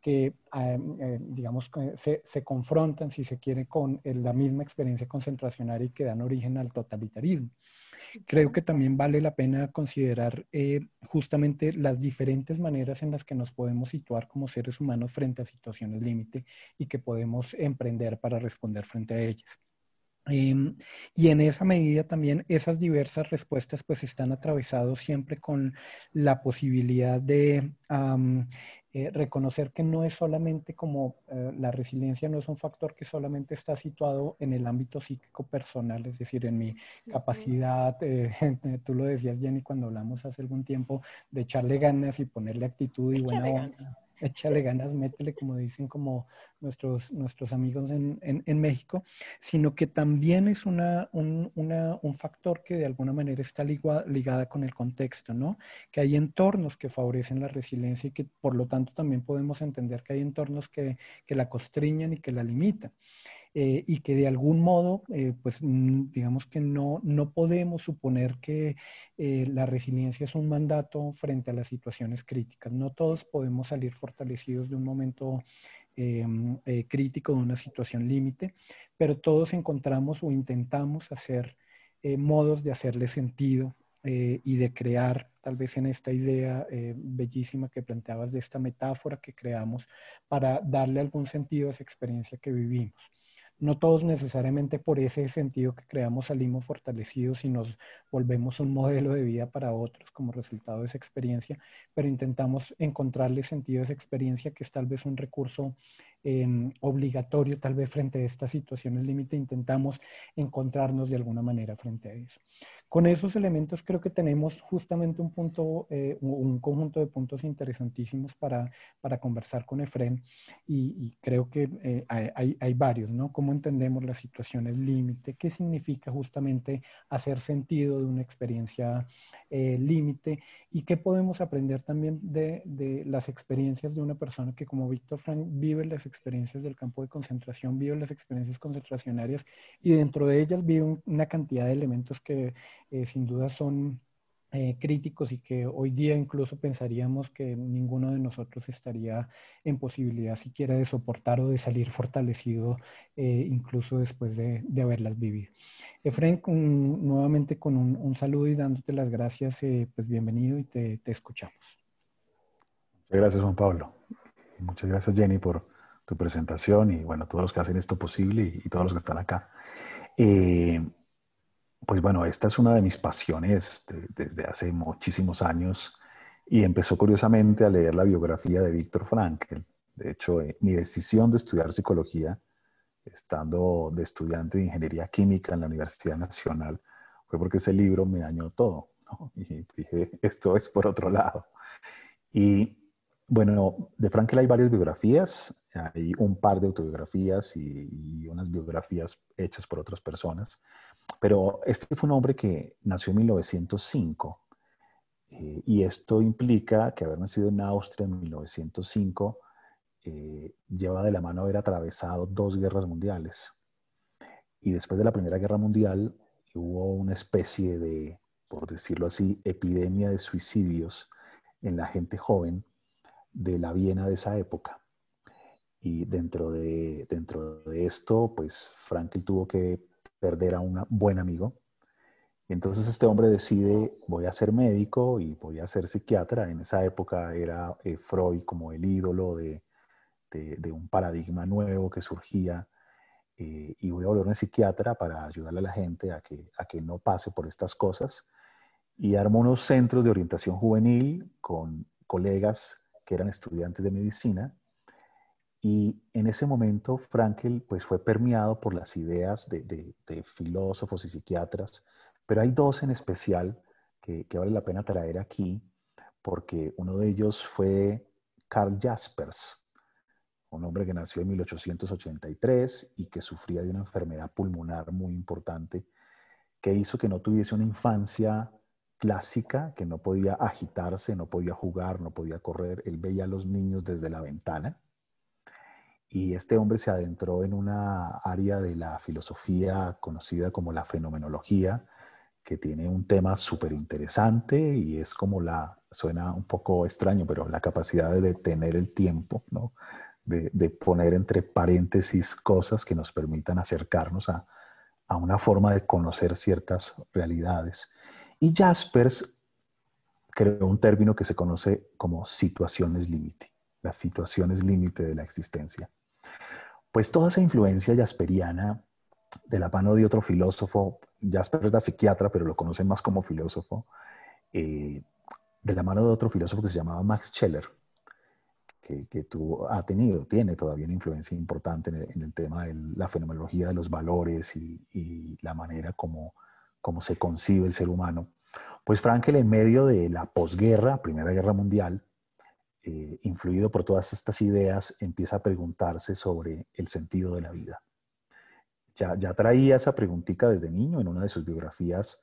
que, eh, digamos, se, se, confrontan, si se quiere, con la misma experiencia concentracionaria y que dan origen al totalitarismo. Creo que también vale la pena considerar eh, justamente las diferentes maneras en las que nos podemos situar como seres humanos frente a situaciones límite y que podemos emprender para responder frente a ellas. Em, y en esa medida también esas diversas respuestas pues están atravesados siempre con la posibilidad de eh, reconocer que no es solamente como eh, la resiliencia no es un factor que solamente está situado en el ámbito psíquico personal, es decir, en mi capacidad, eh, tú lo decías Jenny cuando hablamos hace algún tiempo, de echarle ganas y ponerle actitud y buena onda échale ganas, métele, como dicen como nuestros, nuestros amigos en, México, sino que también es una, un, factor que de alguna manera está ligado ligada con el contexto, ¿no? Que hay entornos que favorecen la resiliencia y que por lo tanto también podemos entender que hay entornos que, que la constriñan y que la limitan. Eh, y que de algún modo, eh, pues mm, digamos que no, no podemos suponer que eh, la resiliencia es un mandato frente a las situaciones críticas. No todos podemos salir fortalecidos de un momento mm, crítico de una situación límite, pero todos encontramos o intentamos hacer modos de hacerle sentido y de crear, tal vez en esta idea bellísima que planteabas de esta metáfora que creamos, para darle algún sentido a esa experiencia que vivimos no todos necesariamente por ese sentido que creamos salimos fortalecidos y nos volvemos un modelo de vida para otros como resultado de esa experiencia, pero intentamos encontrarle sentido a esa experiencia que es tal vez un recurso em, obligatorio, tal vez frente a estas situaciones límite, intentamos encontrarnos de alguna manera frente a eso. Con esos elementos creo que tenemos justamente un punto, eh, un conjunto de puntos interesantísimos para, conversar con Efren y, creo que eh, hay, varios, ¿no? ¿Cómo entendemos las situaciones límite? ¿Qué significa justamente hacer sentido de una experiencia eh, límite? ¿Y qué podemos aprender también de, de, las experiencias de una persona que como Víctor Frank vive las experiencias del campo de concentración, vive las experiencias concentracionarias y dentro de ellas vive una cantidad de elementos que eh, sin duda son eh, críticos y que hoy día incluso pensaríamos que ninguno de nosotros estaría en posibilidad siquiera de soportar o de salir fortalecido eh, incluso después de, haberlas vivido. Efren, nuevamente con un, saludo y dándote las gracias, pues bienvenido y te, escuchamos. Muchas gracias Juan Pablo. Muchas gracias Jenny por tu presentación y bueno, todos los que hacen esto posible y, y todos los que están acá. Pues bueno, esta es una de mis pasiones desde hace muchísimos años y empezó curiosamente a leer la biografía de Víctor Frankl. De hecho, eh, mi decisión de estudiar psicología, estando de estudiante de ingeniería química en la Universidad Nacional, fue porque ese libro me dañó todo. Y dije, esto es por otro lado. Y bueno, de Frankel hay varias biografías, hay un par de autobiografías y, unas biografías hechas por otras personas, pero este fue un hombre que nació en 1905 eh, y esto implica que haber nacido en Austria en 1905 eh, lleva de la mano haber atravesado dos guerras mundiales. Y después de la Primera Guerra Mundial hubo una especie de, por decirlo así, epidemia de suicidios en la gente joven de la Viena de esa época. Y dentro de, dentro de esto, pues Frankl tuvo que perder a un buen amigo. Entonces este hombre decide, voy a ser médico y voy a ser psiquiatra. En esa época era eh, Freud como el ídolo de, un paradigma nuevo que surgía. Eh, y voy a volverme psiquiatra para ayudarle a la gente a que, a que no pase por estas cosas. Y armó unos centros de orientación juvenil con colegas que eran estudiantes de medicina. Y en ese momento Frankel pues, fue permeado por las ideas de, filósofos y psiquiatras, pero hay dos en especial que, que, vale la pena traer aquí, porque uno de ellos fue Carl Jaspers, un hombre que nació en 1883 y que sufría de una enfermedad pulmonar muy importante que hizo que no tuviese una infancia clásica, que no podía agitarse, no podía jugar, no podía correr. Él veía a los niños desde la ventana. Y este hombre se adentró en una área de la filosofía conocida como la fenomenología, que tiene un tema súper interesante y es como la, suena un poco extraño, pero la capacidad de detener el tiempo, ¿no? de, poner entre paréntesis cosas que nos permitan acercarnos a una forma de conocer ciertas realidades. Y Jaspers creó un término que se conoce como situaciones límite, las situaciones límite de la existencia. Pues toda esa influencia jasperiana de la mano de otro filósofo, Jaspers la psiquiatra, pero lo conocen más como filósofo, eh, de la mano de otro filósofo que se llamaba Max Scheller, que, tuvo, ha tenido, tiene todavía una influencia importante en el, tema de la fenomenología de los valores y la manera como cómo se concibe el ser humano, pues Frankel en medio de la posguerra, Primera Guerra Mundial, eh, influido por todas estas ideas, empieza a preguntarse sobre el sentido de la vida. Ya, traía esa preguntica desde niño en una de sus biografías.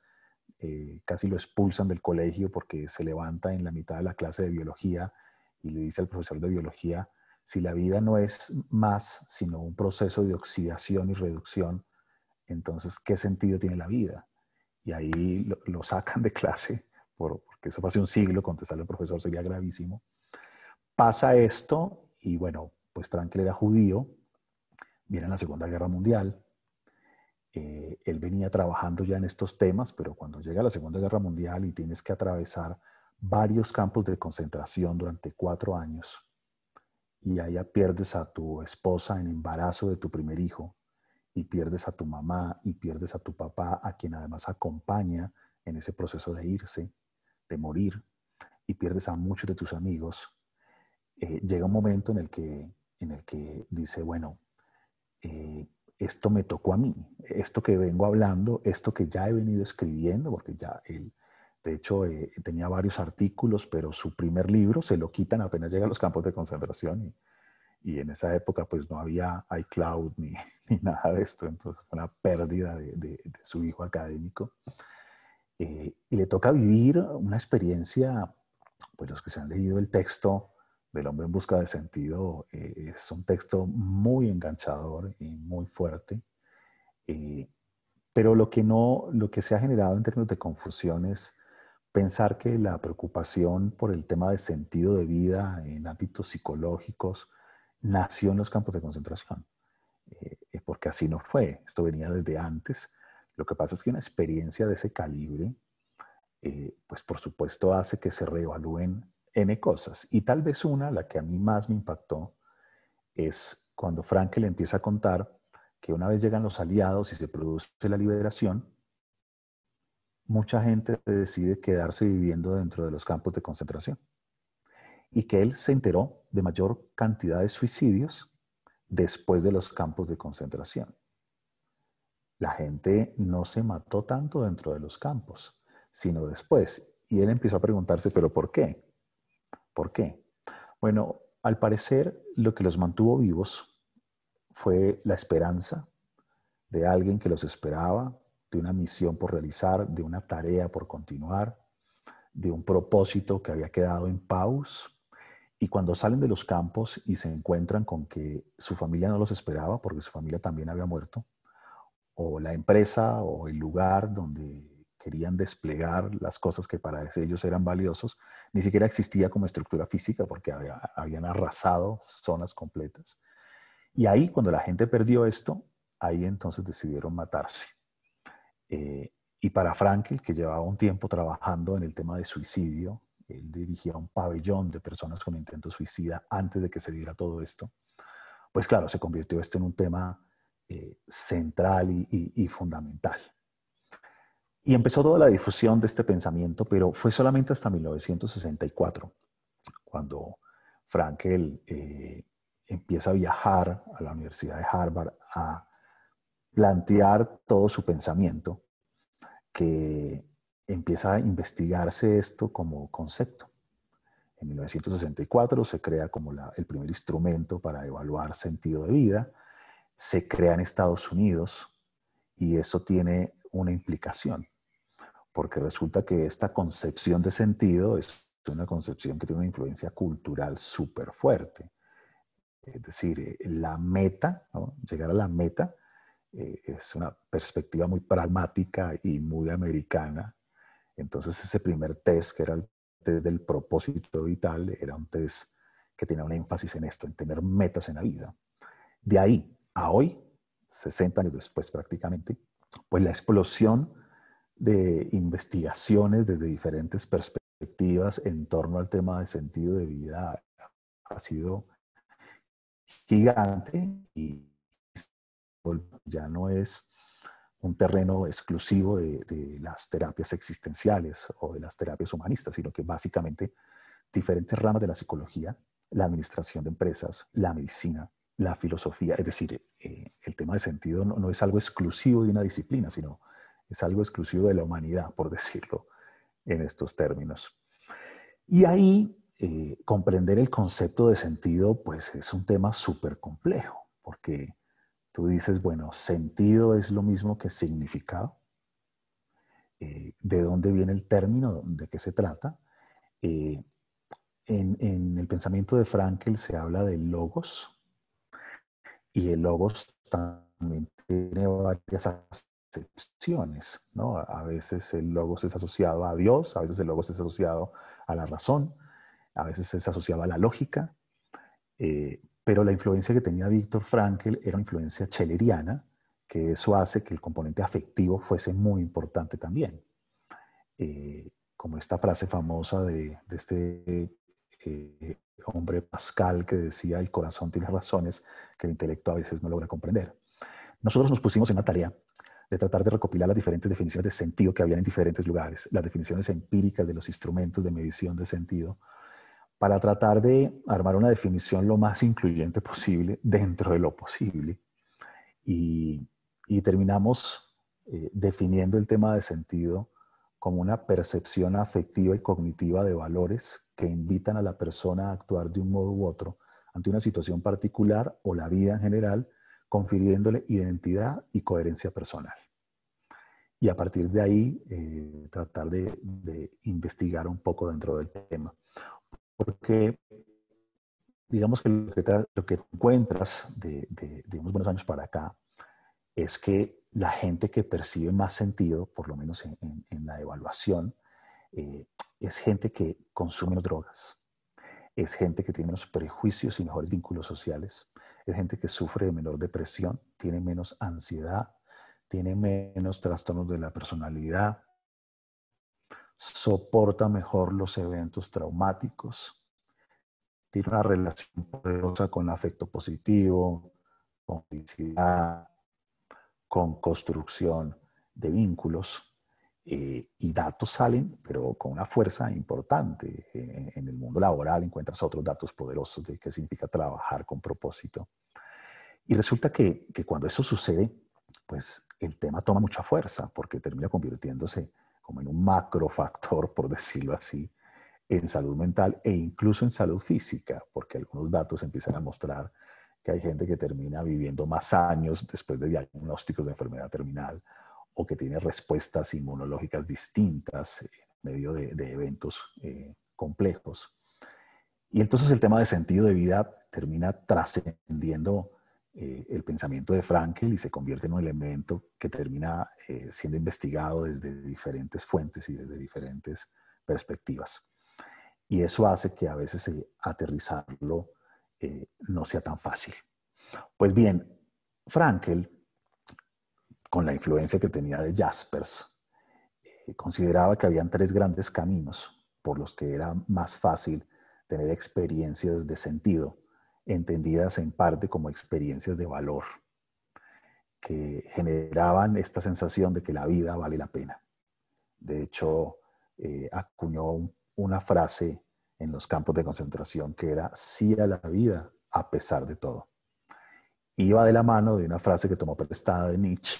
Eh, casi lo expulsan del colegio porque se levanta en la mitad de la clase de biología y le dice al profesor de biología, si la vida no es más sino un proceso de oxidación y reducción, entonces, ¿qué sentido tiene la vida? y ahí lo, sacan de clase, porque eso fue un siglo, contestarle al profesor sería gravísimo. Pasa esto y bueno, pues Frankl era judío, viene la Segunda Guerra Mundial, eh, él venía trabajando ya en estos temas, pero cuando llega la Segunda Guerra Mundial y tienes que atravesar varios campos de concentración durante cuatro años, y allá pierdes a tu esposa en embarazo de tu primer hijo, y pierdes a tu mamá y pierdes a tu papá, a quien además acompaña en ese proceso de irse, de morir, y pierdes a muchos de tus amigos, eh, llega un momento en el que, en el que dice, bueno, eh, esto me tocó a mí, esto que vengo hablando, esto que ya he venido escribiendo, porque ya él, de hecho, eh, tenía varios artículos, pero su primer libro se lo quitan apenas llega a los campos de concentración y, y en esa época pues no había iCloud ni, ni nada de esto, entonces fue una pérdida de, de, su hijo académico. Eh, y le toca vivir una experiencia, pues los que se han leído el texto del hombre en busca de sentido, eh, es un texto muy enganchador y muy fuerte, eh, pero lo que, no, lo que se ha generado en términos de confusión es pensar que la preocupación por el tema de sentido de vida en ámbitos psicológicos, nació en los campos de concentración, eh, porque así no fue, esto venía desde antes. Lo que pasa es que una experiencia de ese calibre, eh, pues por supuesto hace que se reevalúen N cosas. Y tal vez una, la que a mí más me impactó, es cuando Frank le empieza a contar que una vez llegan los aliados y se produce la liberación, mucha gente decide quedarse viviendo dentro de los campos de concentración y que él se enteró de mayor cantidad de suicidios después de los campos de concentración. La gente no se mató tanto dentro de los campos, sino después. Y él empezó a preguntarse, pero ¿por qué? ¿Por qué? Bueno, al parecer lo que los mantuvo vivos fue la esperanza de alguien que los esperaba, de una misión por realizar, de una tarea por continuar, de un propósito que había quedado en pausa y cuando salen de los campos y se encuentran con que su familia no los esperaba porque su familia también había muerto, o la empresa o el lugar donde querían desplegar las cosas que para ellos eran valiosos, ni siquiera existía como estructura física porque habían arrasado zonas completas. Y ahí, cuando la gente perdió esto, ahí entonces decidieron matarse. Eh, y para Frankel, que llevaba un tiempo trabajando en el tema de suicidio él dirigía un pabellón de personas con intento suicida antes de que se diera todo esto, pues claro, se convirtió esto en un tema eh, central y, fundamental. Y empezó toda la difusión de este pensamiento, pero fue solamente hasta 1964, cuando Frankel eh, empieza a viajar a la Universidad de Harvard a plantear todo su pensamiento, que empieza a investigarse esto como concepto. En 1964 se crea como el primer instrumento para evaluar sentido de vida, se crea en Estados Unidos y eso tiene una implicación, porque resulta que esta concepción de sentido es una concepción que tiene una influencia cultural súper fuerte. Es decir, eh, la meta, llegar a la meta, eh, es una perspectiva muy pragmática y muy americana entonces ese primer test, que era el test del propósito vital, era un test que tenía un énfasis en esto, en tener metas en la vida. De ahí a hoy, 60 años después prácticamente, pues la explosión de investigaciones desde diferentes perspectivas en torno al tema de sentido de vida ha sido gigante y ya no es un terreno exclusivo de, las terapias existenciales o de las terapias humanistas, sino que básicamente diferentes ramas de la psicología, la administración de empresas, la medicina, la filosofía, es decir, eh, el tema de sentido no, es algo exclusivo de una disciplina, sino es algo exclusivo de la humanidad, por decirlo en estos términos. Y ahí eh, comprender el concepto de sentido, pues es un tema súper complejo, porque Tú dices, bueno, sentido es lo mismo que significado. Eh, ¿De dónde viene el término? ¿De qué se trata? Eh, en, el pensamiento de Frankel se habla de logos y el logos también tiene varias acepciones, ¿no? A veces el logos es asociado a Dios, a veces el logos es asociado a la razón, a veces es asociado a la lógica, eh, pero la influencia que tenía Víctor Frankl era una influencia cheleriana, que eso hace que el componente afectivo fuese muy importante también. Eh, como esta frase famosa de, este eh, hombre Pascal que decía, el corazón tiene razones que el intelecto a veces no logra comprender. Nosotros nos pusimos en la tarea de tratar de recopilar las diferentes definiciones de sentido que había en diferentes lugares, las definiciones empíricas de los instrumentos de medición de sentido, para tratar de armar una definición lo más incluyente posible dentro de lo posible. Y, terminamos eh, definiendo el tema de sentido como una percepción afectiva y cognitiva de valores que invitan a la persona a actuar de un modo u otro ante una situación particular o la vida en general, confiriéndole identidad y coherencia personal. Y a partir de ahí, eh, tratar de investigar un poco dentro del tema porque digamos que lo que, encuentras de, unos buenos años para acá es que la gente que percibe más sentido, por lo menos en, la evaluación, eh, es gente que consume menos drogas, es gente que tiene menos prejuicios y mejores vínculos sociales, es gente que sufre de menor depresión, tiene menos ansiedad, tiene menos trastornos de la personalidad, soporta mejor los eventos traumáticos, tiene una relación poderosa con afecto positivo, con felicidad, con construcción de vínculos. Eh, y datos salen, pero con una fuerza importante. Eh, en el mundo laboral encuentras otros datos poderosos de qué significa trabajar con propósito. Y resulta que, cuando eso sucede, pues el tema toma mucha fuerza porque termina convirtiéndose como en un macrofactor, por decirlo así, en salud mental e incluso en salud física, porque algunos datos empiezan a mostrar que hay gente que termina viviendo más años después de diagnósticos de enfermedad terminal o que tiene respuestas inmunológicas distintas en medio de, eventos eh, complejos. Y entonces el tema de sentido de vida termina trascendiendo eh, el pensamiento de Frankel y se convierte en un elemento que termina eh, siendo investigado desde diferentes fuentes y desde diferentes perspectivas. Y eso hace que a veces eh, aterrizarlo no sea tan fácil. Pues bien, Frankel, con la influencia que tenía de Jaspers, consideraba que habían tres grandes caminos por los que era más fácil tener experiencias de sentido entendidas en parte como experiencias de valor, que generaban esta sensación de que la vida vale la pena. De hecho, eh, acuñó una frase en los campos de concentración que era sí a la vida a pesar de todo. Iba de la mano de una frase que tomó prestada de Nietzsche,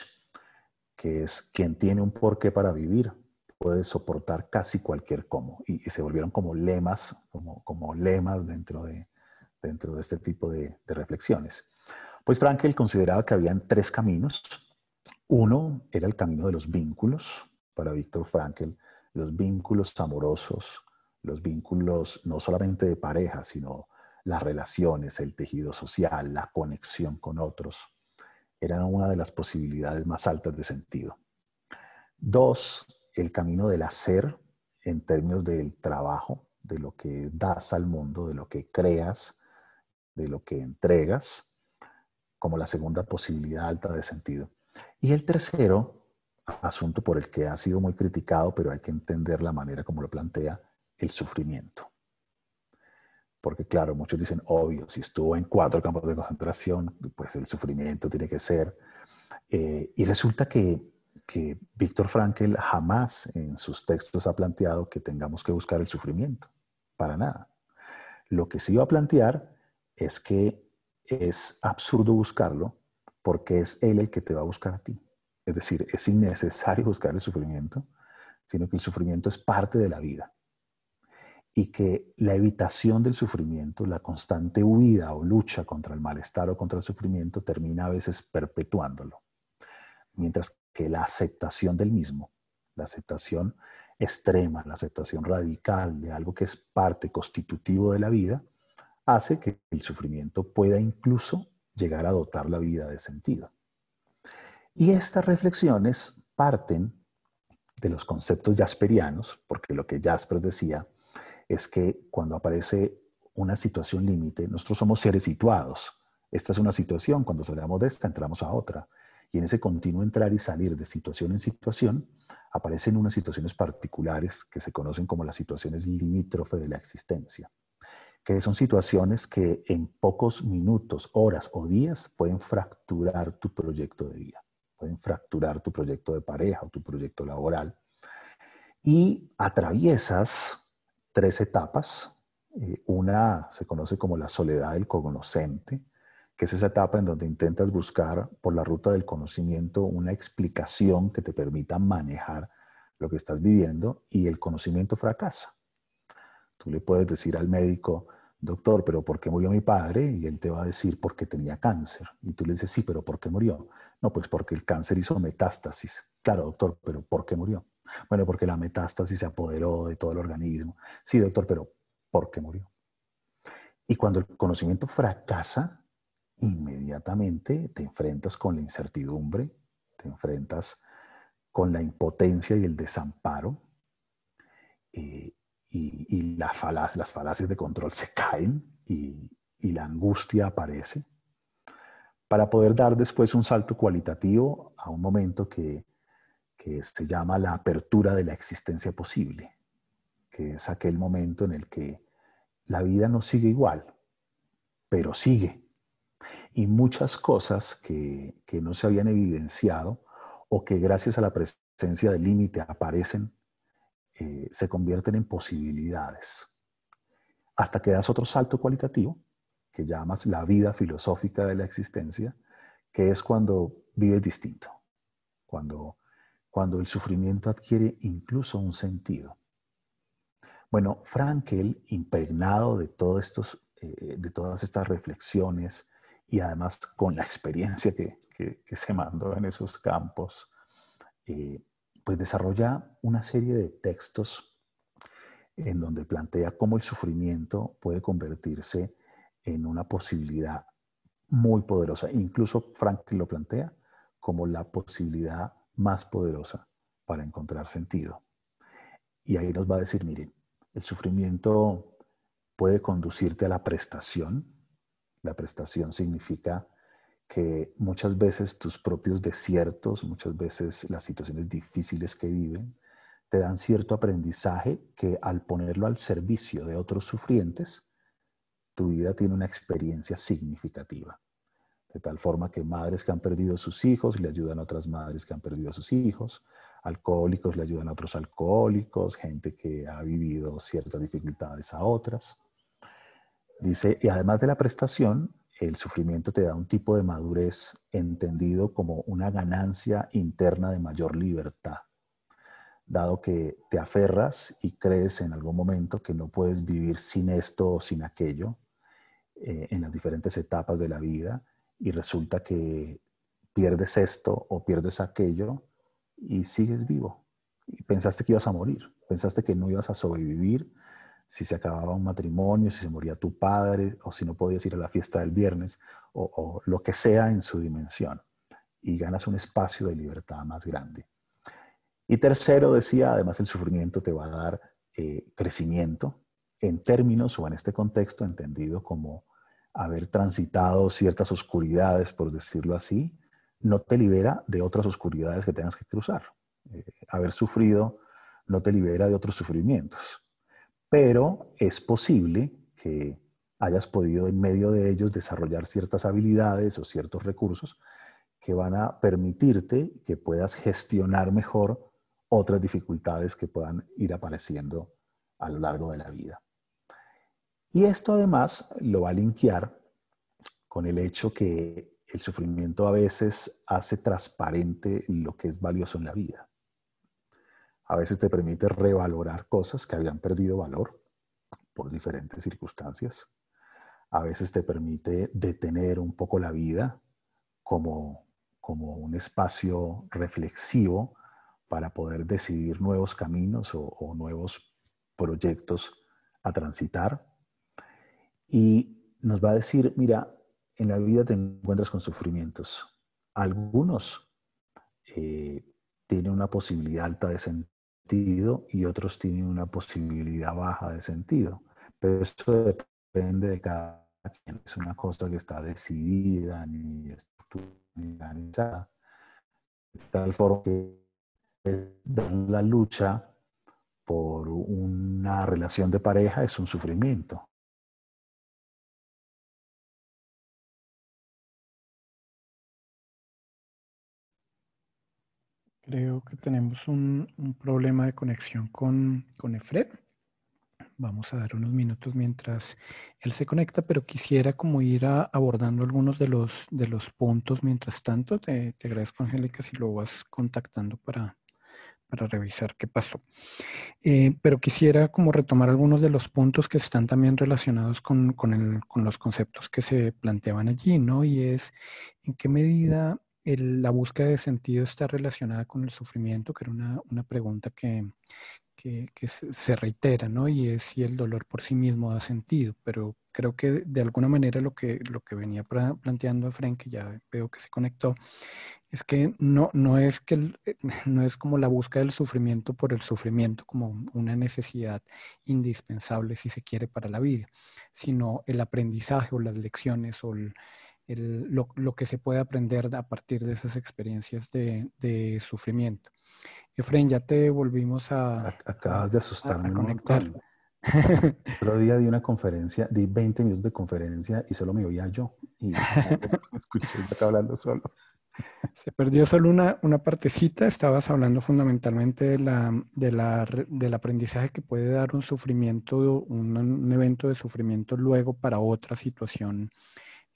que es quien tiene un porqué para vivir puede soportar casi cualquier cómo. Y, se volvieron como lemas, como lemas dentro de, dentro de este tipo de, reflexiones. Pues Frankel consideraba que habían tres caminos. Uno era el camino de los vínculos. Para Víctor Frankel, los vínculos amorosos, los vínculos no solamente de pareja, sino las relaciones, el tejido social, la conexión con otros, eran una de las posibilidades más altas de sentido. Dos, el camino del hacer en términos del trabajo, de lo que das al mundo, de lo que creas, de lo que entregas, como la segunda posibilidad alta de sentido. Y el tercero, asunto por el que ha sido muy criticado, pero hay que entender la manera como lo plantea, el sufrimiento. Porque claro, muchos dicen, obvio, si estuvo en cuatro campos de concentración, pues el sufrimiento tiene que ser. Eh, y resulta que, que Víctor Frankl jamás en sus textos ha planteado que tengamos que buscar el sufrimiento, para nada. Lo que sí va a plantear es que es absurdo buscarlo porque es Él el que te va a buscar a ti. Es decir, es innecesario buscar el sufrimiento, sino que el sufrimiento es parte de la vida. Y que la evitación del sufrimiento, la constante huida o lucha contra el malestar o contra el sufrimiento termina a veces perpetuándolo. Mientras que la aceptación del mismo, la aceptación extrema, la aceptación radical de algo que es parte constitutivo de la vida, hace que el sufrimiento pueda incluso llegar a dotar la vida de sentido. Y estas reflexiones parten de los conceptos jasperianos, porque lo que Jasper decía es que cuando aparece una situación límite, nosotros somos seres situados. Esta es una situación, cuando salgamos de esta, entramos a otra. Y en ese continuo entrar y salir de situación en situación, aparecen unas situaciones particulares que se conocen como las situaciones limítrofe de la existencia que son situaciones que en pocos minutos, horas o días pueden fracturar tu proyecto de vida, pueden fracturar tu proyecto de pareja o tu proyecto laboral. Y atraviesas tres etapas. Eh, una se conoce como la soledad del conocente, que es esa etapa en donde intentas buscar por la ruta del conocimiento una explicación que te permita manejar lo que estás viviendo y el conocimiento fracasa. Tú le puedes decir al médico, doctor, pero ¿por qué murió mi padre? Y él te va a decir, porque tenía cáncer. Y tú le dices, sí, pero ¿por qué murió? No, pues porque el cáncer hizo metástasis. Claro, doctor, pero ¿por qué murió? Bueno, porque la metástasis se apoderó de todo el organismo. Sí, doctor, pero ¿por qué murió? Y cuando el conocimiento fracasa, inmediatamente te enfrentas con la incertidumbre, te enfrentas con la impotencia y el desamparo. Eh, y, las falacias de control se caen y, la angustia aparece, para poder dar después un salto cualitativo a un momento que, se llama la apertura de la existencia posible, que es aquel momento en el que la vida no sigue igual, pero sigue. Y muchas cosas que, que no se habían evidenciado o que gracias a la presencia del límite aparecen, eh, se convierten en posibilidades. Hasta que das otro salto cualitativo, que llamas la vida filosófica de la existencia, que es cuando vives distinto, cuando, cuando el sufrimiento adquiere incluso un sentido. Bueno, Frankl impregnado de, todos estos, eh, de todas estas reflexiones y además con la experiencia que, se mandó en esos campos, eh, pues desarrolla una serie de textos en donde plantea cómo el sufrimiento puede convertirse en una posibilidad muy poderosa. Incluso Frank lo plantea como la posibilidad más poderosa para encontrar sentido. Y ahí nos va a decir, miren, el sufrimiento puede conducirte a la prestación. La prestación significa que muchas veces tus propios desiertos, muchas veces las situaciones difíciles que viven, te dan cierto aprendizaje que al ponerlo al servicio de otros sufrientes, tu vida tiene una experiencia significativa. De tal forma que madres que han perdido a sus hijos le ayudan a otras madres que han perdido a sus hijos, alcohólicos le ayudan a otros alcohólicos, gente que ha vivido ciertas dificultades a otras. Dice, y además de la prestación, el sufrimiento te da un tipo de madurez entendido como una ganancia interna de mayor libertad, dado que te aferras y crees en algún momento que no puedes vivir sin esto o sin aquello eh, en las diferentes etapas de la vida y resulta que pierdes esto o pierdes aquello y sigues vivo. Y pensaste que ibas a morir, pensaste que no ibas a sobrevivir si se acababa un matrimonio, si se moría tu padre, o si no podías ir a la fiesta del viernes, o, lo que sea en su dimensión. Y ganas un espacio de libertad más grande. Y tercero, decía, además el sufrimiento te va a dar eh, crecimiento en términos o en este contexto entendido como haber transitado ciertas oscuridades, por decirlo así, no te libera de otras oscuridades que tengas que cruzar. Eh, haber sufrido no te libera de otros sufrimientos pero es posible que hayas podido en medio de ellos desarrollar ciertas habilidades o ciertos recursos que van a permitirte que puedas gestionar mejor otras dificultades que puedan ir apareciendo a lo largo de la vida. Y esto además lo va a linkear con el hecho que el sufrimiento a veces hace transparente lo que es valioso en la vida. A veces te permite revalorar cosas que habían perdido valor por diferentes circunstancias. A veces te permite detener un poco la vida como, como un espacio reflexivo para poder decidir nuevos caminos o, nuevos proyectos a transitar. Y nos va a decir, mira, en la vida te encuentras con sufrimientos. Algunos eh, tienen una posibilidad alta de sentir y otros tienen una posibilidad baja de sentido. Pero eso depende de cada quien. Es una cosa que está decidida ni estructurada De tal forma que la lucha por una relación de pareja es un sufrimiento. Creo que tenemos un, problema de conexión con, con Efred. Vamos a dar unos minutos mientras él se conecta, pero quisiera como ir abordando algunos de los, de los puntos mientras tanto. Te, te agradezco, Angélica, si lo vas contactando para, para revisar qué pasó. Eh, pero quisiera como retomar algunos de los puntos que están también relacionados con, con, los conceptos que se planteaban allí, ¿no? Y es en qué medida la búsqueda de sentido está relacionada con el sufrimiento, que era una, una pregunta que, se reitera, ¿no? Y es si el dolor por sí mismo da sentido, pero creo que de alguna manera lo que, lo que venía planteando a Frank, que ya veo que se conectó, es que no, no, es que eh, no es como la búsqueda del sufrimiento por el sufrimiento, como una necesidad indispensable, si se quiere, para la vida, sino el aprendizaje o las lecciones o el lo, que se puede aprender a partir de esas experiencias de, sufrimiento. Efren, ya te volvimos a... Acabas de asustarme. A, conectar. el otro día di una conferencia, di 20 minutos de conferencia y solo me oía yo. Y escuché, estaba hablando solo. Se perdió solo una, una partecita, estabas hablando fundamentalmente de la, de la, del aprendizaje que puede dar un sufrimiento, un, evento de sufrimiento luego para otra situación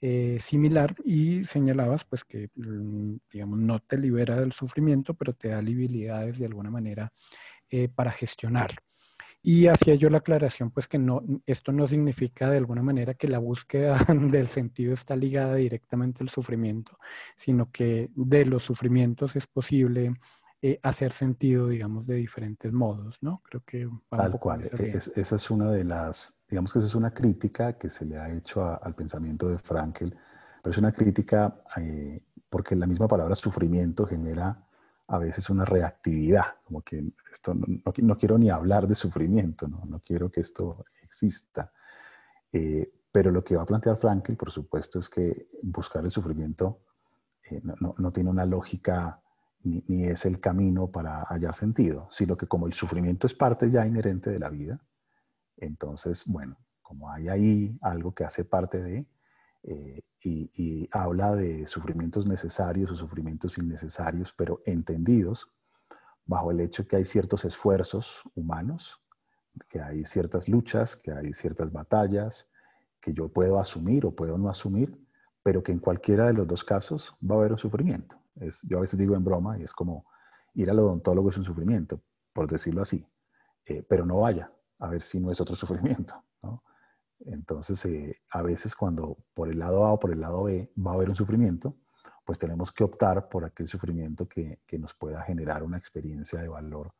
eh, similar y señalabas pues que mm, digamos no te libera del sufrimiento pero te da libilidades de alguna manera eh, para gestionar y hacía yo la aclaración pues que no esto no significa de alguna manera que la búsqueda del sentido está ligada directamente al sufrimiento sino que de los sufrimientos es posible eh, hacer sentido digamos de diferentes modos no creo que tal cual e, esa es una de las Digamos que esa es una crítica que se le ha hecho al pensamiento de Frankel, pero es una crítica eh, porque la misma palabra sufrimiento genera a veces una reactividad, como que esto no, quiero ni hablar de sufrimiento, no, no quiero que esto exista. Eh, pero lo que va a plantear Frankel, por supuesto, es que buscar el sufrimiento eh, no, tiene una lógica ni, es el camino para hallar sentido, sino que como el sufrimiento es parte ya inherente de la vida, entonces, bueno, como hay ahí algo que hace parte de eh, y, habla de sufrimientos necesarios o sufrimientos innecesarios, pero entendidos bajo el hecho que hay ciertos esfuerzos humanos, que hay ciertas luchas, que hay ciertas batallas, que yo puedo asumir o puedo no asumir, pero que en cualquiera de los dos casos va a haber un sufrimiento. yo a veces digo en broma y es como ir al odontólogo es un sufrimiento, por decirlo así, eh, pero no vaya, a ver si no es otro sufrimiento. Entonces, eh, a veces cuando por el lado A o por el lado B va a haber un sufrimiento, pues tenemos que optar por aquel sufrimiento que, que nos pueda generar una experiencia de valor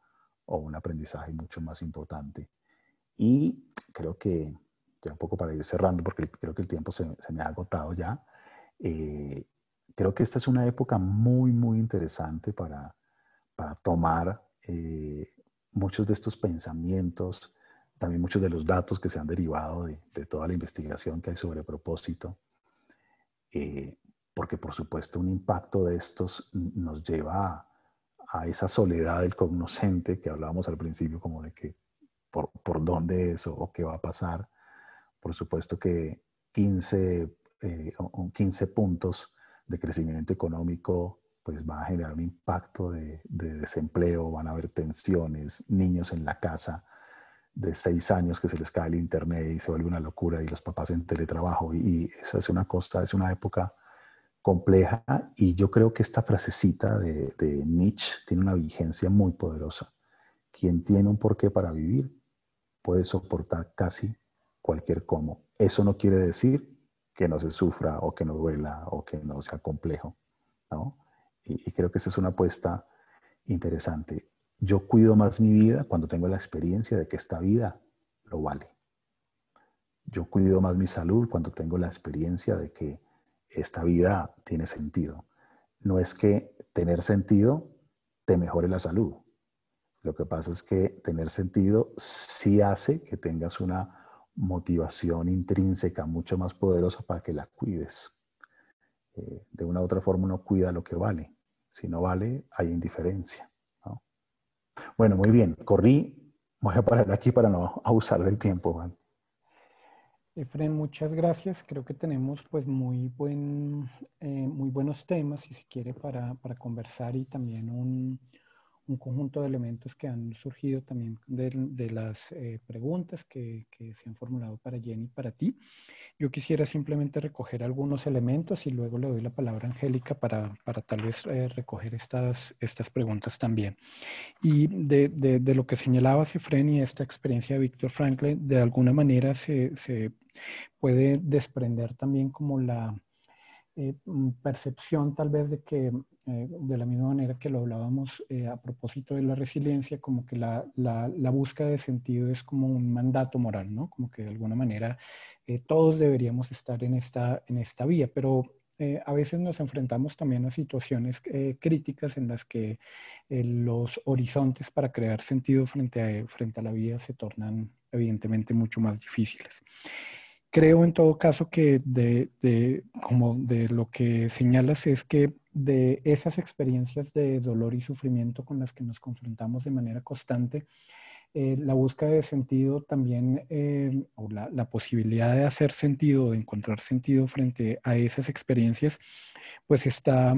o un aprendizaje mucho más importante. Y creo que, ya un poco para ir cerrando, porque creo que el tiempo se, se me ha agotado ya, eh, creo que esta es una época muy, muy interesante para, para tomar eh, muchos de estos pensamientos, también muchos de los datos que se han derivado de, toda la investigación que hay sobre propósito, eh, porque por supuesto un impacto de estos nos lleva a, esa soledad del cognoscente que hablábamos al principio, como de que por, dónde es o, qué va a pasar. Por supuesto que 15, eh, puntos de crecimiento económico pues va a generar un impacto de desempleo, van a haber tensiones, niños en la casa, de seis años que se les cae el internet y se vuelve una locura y los papás en teletrabajo. Y, eso es una cosa, es una época compleja y yo creo que esta frasecita de, de Nietzsche tiene una vigencia muy poderosa. Quien tiene un porqué para vivir puede soportar casi cualquier cómo. Eso no quiere decir que no se sufra o que no duela o que no sea complejo, Y, y creo que esa es una apuesta interesante. Yo cuido más mi vida cuando tengo la experiencia de que esta vida lo vale. Yo cuido más mi salud cuando tengo la experiencia de que esta vida tiene sentido. No es que tener sentido te mejore la salud. Lo que pasa es que tener sentido sí hace que tengas una motivación intrínseca mucho más poderosa para que la cuides. Eh, de una u otra forma uno cuida lo que vale. Si no vale, hay indiferencia. Bueno, muy bien, corrí. Voy a parar aquí para no abusar del tiempo, Juan. Efren, muchas gracias. Creo que tenemos pues muy, buen, eh, muy buenos temas, si se quiere, para conversar y también un, un conjunto de elementos que han surgido también de, las eh, preguntas que, se han formulado para Jenny y para ti. Yo quisiera simplemente recoger algunos elementos y luego le doy la palabra a Angélica para, tal vez eh, recoger estas, estas preguntas también. Y de, lo que señalaba Cifren y esta experiencia de Víctor Franklin, de alguna manera se puede desprender también como la eh, mm, percepción tal vez de que, eh, de la misma manera que lo hablábamos eh, a propósito de la resiliencia, como que la, la, búsqueda de sentido es como un mandato moral, ¿no? Como que de alguna manera todos deberíamos estar en esta, en esta vía, pero a veces nos enfrentamos también a situaciones críticas en las que los horizontes para crear sentido frente a, frente a la vida se tornan evidentemente mucho más difíciles. Creo en todo caso que de, como de lo que señalas es que de esas experiencias de dolor y sufrimiento con las que nos confrontamos de manera constante, eh, la búsqueda de sentido también, eh, o la, la, posibilidad de hacer sentido, de encontrar sentido frente a esas experiencias, pues está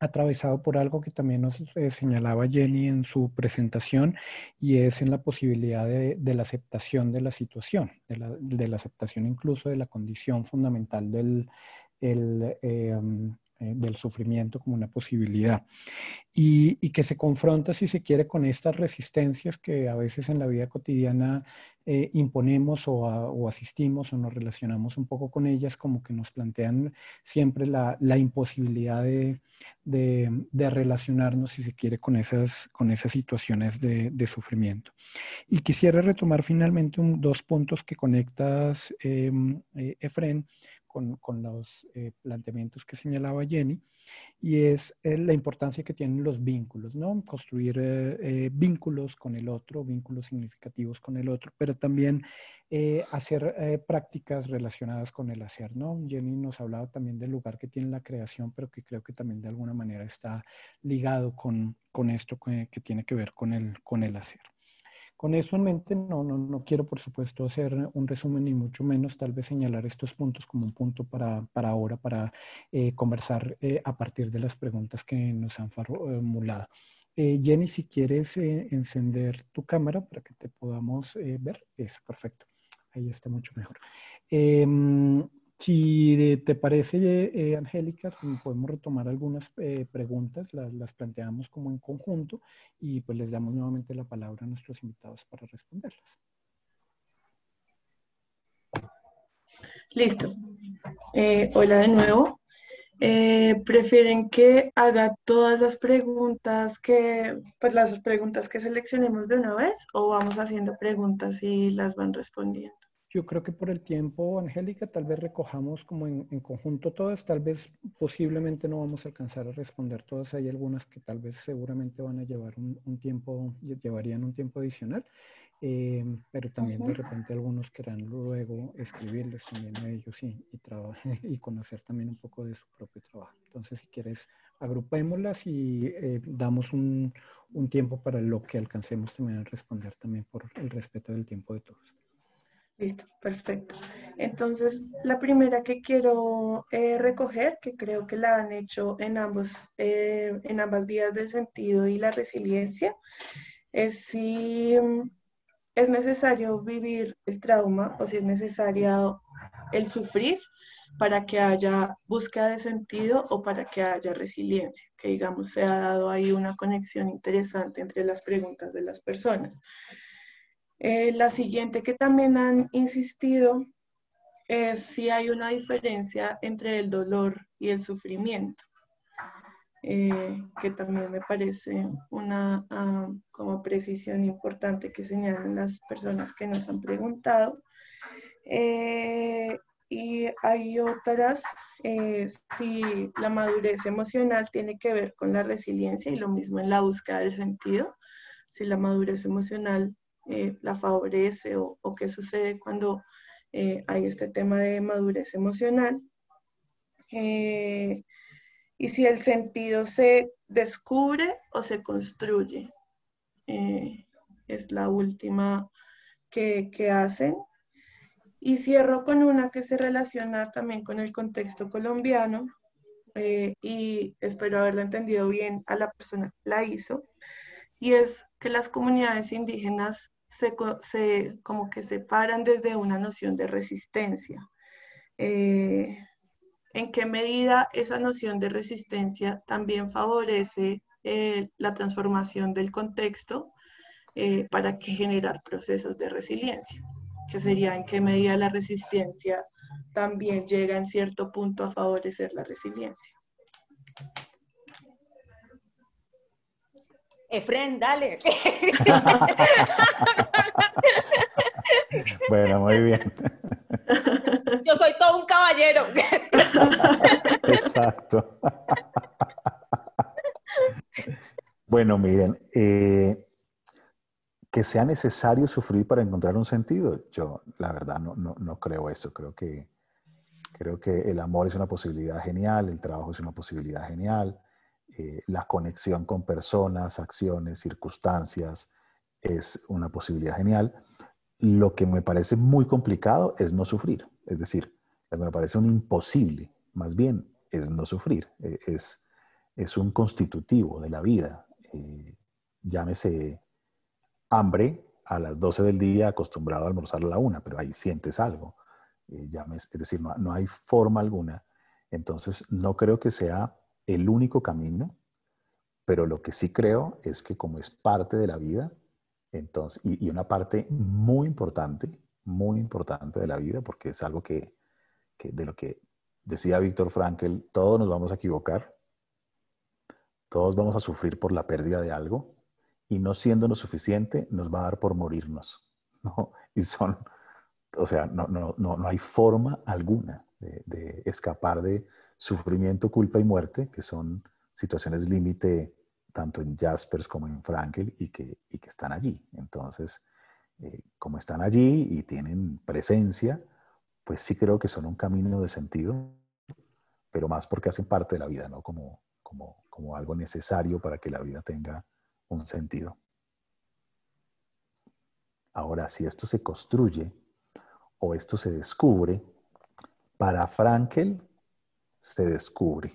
atravesado por algo que también nos eh, señalaba Jenny en su presentación y es en la posibilidad de, la aceptación de la situación, de la, aceptación incluso de la condición fundamental del em, eh, del sufrimiento como una posibilidad y, que se confronta, si se quiere, con estas resistencias que a veces en la vida cotidiana eh, imponemos o, asistimos o nos relacionamos un poco con ellas, como que nos plantean siempre la, imposibilidad de, relacionarnos, si se quiere, con esas, con esas situaciones de, sufrimiento. Y quisiera retomar finalmente dos puntos que conectas, em, eh, con, los eh, planteamientos que señalaba Jenny, y es eh, la importancia que tienen los vínculos, ¿no? Construir eh, vínculos con el otro, vínculos significativos con el otro, pero también hacer prácticas relacionadas con el hacer, ¿no? Jenny nos hablaba también del lugar que tiene la creación, pero que creo que también de alguna manera está ligado con, con esto que, que tiene que ver con el, con el hacer. Con eso en mente, no, no, quiero, por supuesto, hacer un resumen, ni mucho menos tal vez señalar estos puntos como un punto para, ahora, para eh, conversar eh, a partir de las preguntas que nos han formulado. Eh, Jenny, si quieres encender tu cámara para que te podamos ver, es perfecto. Ahí está mucho mejor. Em, si eh, te parece, eh, Angélica, podemos retomar algunas eh, preguntas, las, planteamos como en conjunto y pues les damos nuevamente la palabra a nuestros invitados para responderlas. Listo. hola de nuevo. ¿Prefieren que haga todas las preguntas que, pues las preguntas que seleccionemos de una vez o vamos haciendo preguntas y las van respondiendo? Yo creo que por el tiempo, Angélica, tal vez recojamos como en, conjunto todas, tal vez posiblemente no vamos a alcanzar a responder todas, hay algunas que tal vez seguramente van a llevar un, tiempo, llevarían un tiempo adicional, eh, pero también de repente algunos querrán luego escribirles también a ellos y, y, y conocer también un poco de su propio trabajo. Entonces, si quieres, agrupémoslas y eh, damos un tiempo para lo que alcancemos también a responder también por el respeto del tiempo de todos. Listo, perfecto. Entonces, la primera que quiero eh, recoger, que creo que la han hecho en, ambos, eh, en ambas vías del sentido y la resiliencia, es si mm, es necesario vivir el trauma o si es necesario el sufrir para que haya búsqueda de sentido o para que haya resiliencia, que digamos se ha dado ahí una conexión interesante entre las preguntas de las personas. Eh, la siguiente que también han insistido es si hay una diferencia entre el dolor y el sufrimiento, eh, que también me parece una ah, como precisión importante que señalan las personas que nos han preguntado. Eh, y hay otras, si la madurez emocional tiene que ver con la resiliencia y lo mismo en la búsqueda del sentido, si la madurez emocional eh, la favorece o, o, qué sucede cuando eh, hay este tema de madurez emocional. Eh, y si el sentido se descubre o se construye. es la última que, hacen. Y cierro con una que se relaciona también con el contexto colombiano, y espero haberlo entendido bien a la persona que la hizo, y es que las comunidades indígenas se, como que se paran desde una noción de resistencia. Eh, ¿En qué medida esa noción de resistencia también favorece eh, la transformación del contexto eh, para que generar procesos de resiliencia? Que sería en qué medida la resistencia también llega en cierto punto a favorecer la resiliencia. Efren, dale. bueno, muy bien. Yo soy todo un caballero. Exacto. Bueno, miren, eh, que sea necesario sufrir para encontrar un sentido, yo la verdad no, creo eso. Creo que, creo que el amor es una posibilidad genial, el trabajo es una posibilidad genial, eh, la conexión con personas, acciones, circunstancias, es una posibilidad genial. Lo que me parece muy complicado es no sufrir, es decir, me parece un imposible, más bien, es no sufrir, eh, es, es un constitutivo de la vida. Eh, llámese hambre a las 12 del día, acostumbrado a almorzar a la una, pero ahí sientes algo. es decir, no hay forma alguna. Entonces, no creo que sea el único camino, pero lo que sí creo es que como es parte de la vida, entonces, y, una parte muy importante, muy importante de la vida, porque es algo que, de lo que decía Víctor Frankel, todos nos vamos a equivocar, todos vamos a sufrir por la pérdida de algo, y no siendo lo suficiente, nos va a dar por morirnos. ¿no? Y son, o sea, no, hay forma alguna de escapar de, sufrimiento, culpa y muerte, que son situaciones límite tanto en Jaspers como en Frankel y que, que están allí. Entonces, eh, como están allí y tienen presencia, pues sí creo que son un camino de sentido, pero más porque hacen parte de la vida, ¿no? Como, como, como algo necesario para que la vida tenga un sentido. Ahora, si esto se construye o esto se descubre, para Frankel se descubre.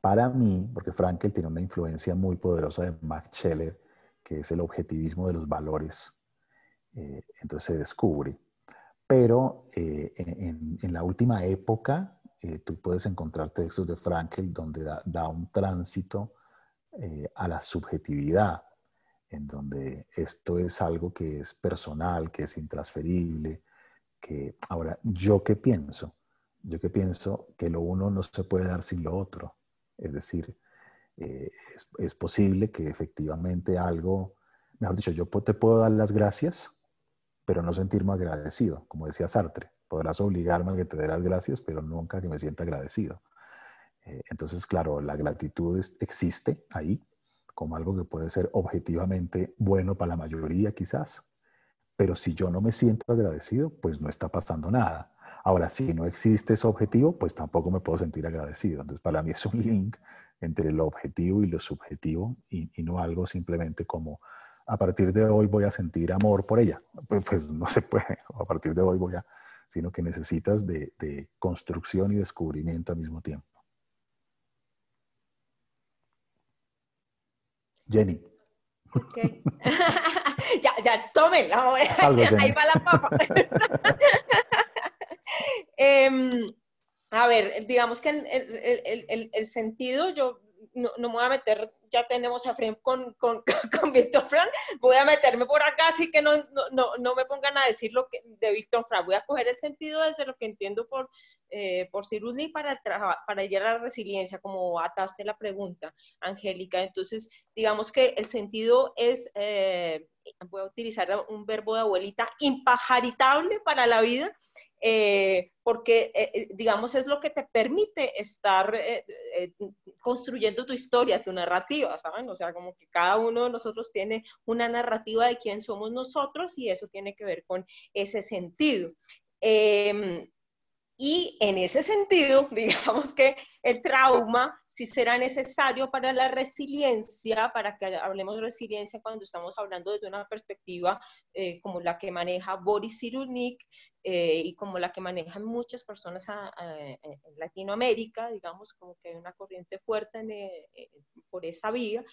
Para mí, porque Frankel tiene una influencia muy poderosa de Max Scheller, que es el objetivismo de los valores, eh, entonces se descubre. Pero eh, en, la última época, eh, tú puedes encontrar textos de Frankel donde da, da un tránsito a la subjetividad, en donde esto es algo que es personal, que es intransferible, que ahora, ¿yo qué pienso? yo que pienso que lo uno no se puede dar sin lo otro. Es decir, eh, es, posible que efectivamente algo, mejor dicho, yo te puedo dar las gracias, pero no sentirme agradecido, como decía Sartre. Podrás obligarme a que te dé las gracias, pero nunca que me sienta agradecido. Eh, entonces, claro, la gratitud existe ahí como algo que puede ser objetivamente bueno para la mayoría quizás, pero si yo no me siento agradecido, pues no está pasando nada Ahora, si no existe ese objetivo, pues tampoco me puedo sentir agradecido. Entonces, para mí es un link entre lo objetivo y lo subjetivo y, no algo simplemente como a partir de hoy voy a sentir amor por ella. Pues, pues no se puede, a partir de hoy voy a, sino que necesitas de, construcción y descubrimiento al mismo tiempo. Jenny. ya, ya, tómela. Ahí va la papa. Em, a ver, digamos que el, el, sentido, yo no, me voy a meter, ya tenemos a Fren con, Víctor Fran, voy a meterme por acá, así que no, no, me pongan a decir lo que, de Víctor Frank, voy a coger el sentido desde lo que entiendo por, eh, por para, para llegar a la resiliencia, como ataste la pregunta, Angélica. Entonces, digamos que el sentido es, eh, voy a utilizar un verbo de abuelita, impajaritable para la vida eh, porque, eh, eh, digamos, es lo que te permite estar construyendo tu historia, tu narrativa, ¿saben? O sea, como que cada uno de nosotros tiene una narrativa de quién somos nosotros y eso tiene que ver con ese sentido. Em, y en ese sentido, digamos que el trauma si será necesario para la resiliencia, para que hablemos de resiliencia cuando estamos hablando desde una perspectiva como la que maneja Boris Cyrulnik, eh, y como la que manejan muchas personas e, e, en Latinoamérica, digamos, como que hay una corriente fuerte e, por esa vía,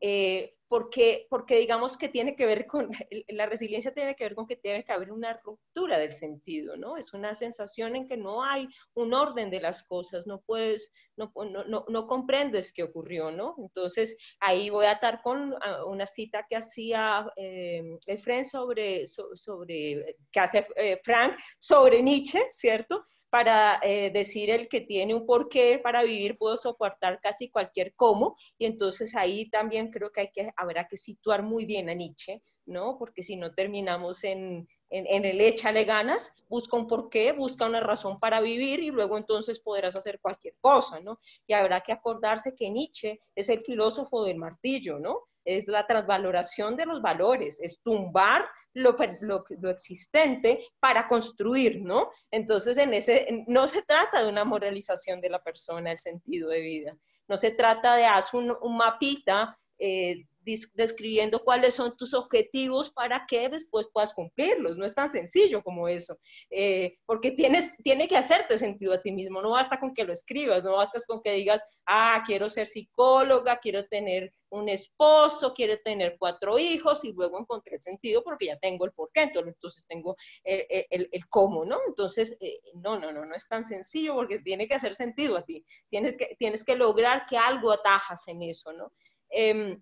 eh, porque, porque digamos que tiene que ver con, la resiliencia tiene que ver con que tiene que haber una ruptura del sentido, ¿no? Es una sensación en que no hay un orden de las cosas, no puedes, no, no, no, comprendes qué ocurrió, ¿no? Entonces, ahí voy a atar con ah, una cita que hacía eh, Efren sobre, sobre, que hace Frank sobre Nietzsche, ¿cierto? Para eh, decir el que tiene un porqué para vivir puedo soportar casi cualquier cómo. Y entonces ahí también creo que, hay que habrá que situar muy bien a Nietzsche, ¿no? Porque si no terminamos en, en, en, el échale ganas, busca un porqué, busca una razón para vivir y luego entonces podrás hacer cualquier cosa, ¿no? Y habrá que acordarse que Nietzsche es el filósofo del martillo, ¿no? es la transvaloración de los valores, es tumbar lo, lo, existente para construir, ¿no? Entonces, en ese, no se trata de una moralización de la persona, el sentido de vida, no se trata de haz un, un mapita eh, describiendo cuáles son tus objetivos para que después puedas cumplirlos. No es tan sencillo como eso, eh, porque tienes, tiene que hacerte sentido a ti mismo. No basta con que lo escribas, no basta con que digas, ah, quiero ser psicóloga, quiero tener un esposo, quiero tener cuatro hijos y luego encontré el sentido porque ya tengo el porqué, entonces tengo eh, eh, el, el, cómo, ¿no? Entonces, no, no, no, no es tan sencillo porque tiene que hacer sentido a ti. Tienes que, tienes que lograr que algo atajas en eso, ¿no? Em,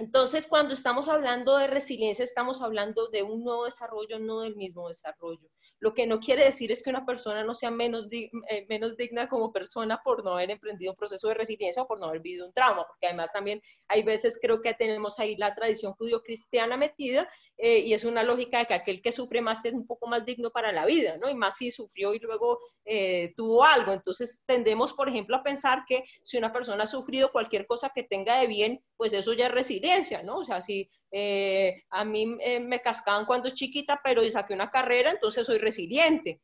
entonces, cuando estamos hablando de resiliencia, estamos hablando de un nuevo desarrollo, no del mismo desarrollo. Lo que no quiere decir es que una persona no sea menos, eh, menos digna como persona por no haber emprendido un proceso de resiliencia o por no haber vivido un trauma, porque además también hay veces creo que tenemos ahí la tradición judío-cristiana metida eh, y es una lógica de que aquel que sufre más es un poco más digno para la vida, ¿no? Y más si sufrió y luego eh, tuvo algo. Entonces, tendemos, por ejemplo, a pensar que si una persona ha sufrido cualquier cosa que tenga de bien, pues eso ya es resiliencia. ¿no? O sea, si eh, a mí eh, me cascaban cuando chiquita, pero saqué una carrera, entonces soy resiliente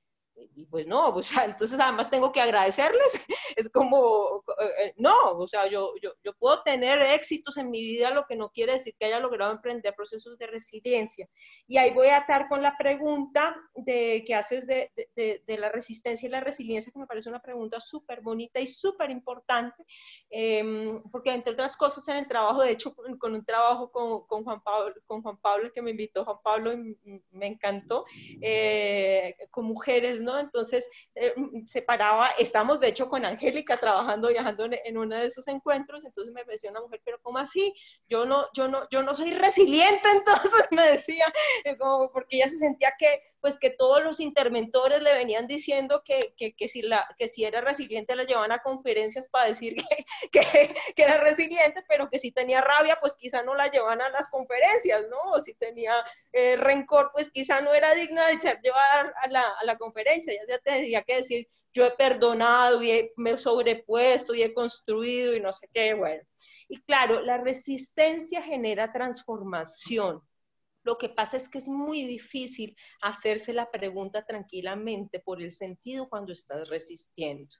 y pues no, entonces además tengo que agradecerles, es como, eh, no, o sea, yo, yo, yo, puedo tener éxitos en mi vida, lo que no quiere decir que haya logrado emprender procesos de resiliencia. Y ahí voy a atar con la pregunta de que haces de, de, de la resistencia y la resiliencia, que me parece una pregunta súper bonita y súper importante, em, porque entre otras cosas en el trabajo, de hecho, con un trabajo con, con Juan, Pablo, con Juan Pablo, que me invitó Juan Pablo, y me encantó, eh, con mujeres, entonces eh, se paraba, estamos de hecho con Angélica trabajando, viajando en, uno de esos encuentros, entonces me decía una mujer, pero ¿cómo así? Yo no, yo no, yo no soy resiliente, entonces me decía, como porque ella se sentía que pues que todos los interventores le venían diciendo que, que, que si, la, que si era resiliente la llevaban a conferencias para decir que, que, era resiliente, pero que si tenía rabia, pues quizá no la llevaban a las conferencias, ¿no? O si tenía eh, rencor, pues quizá no era digna de ser llevada a la, a la conferencia, ya tenía que decir, yo he perdonado y me he sobrepuesto y he construido y no sé qué, bueno. Y claro, la resistencia genera transformación. Lo que pasa es que es muy difícil hacerse la pregunta tranquilamente por el sentido cuando estás resistiendo.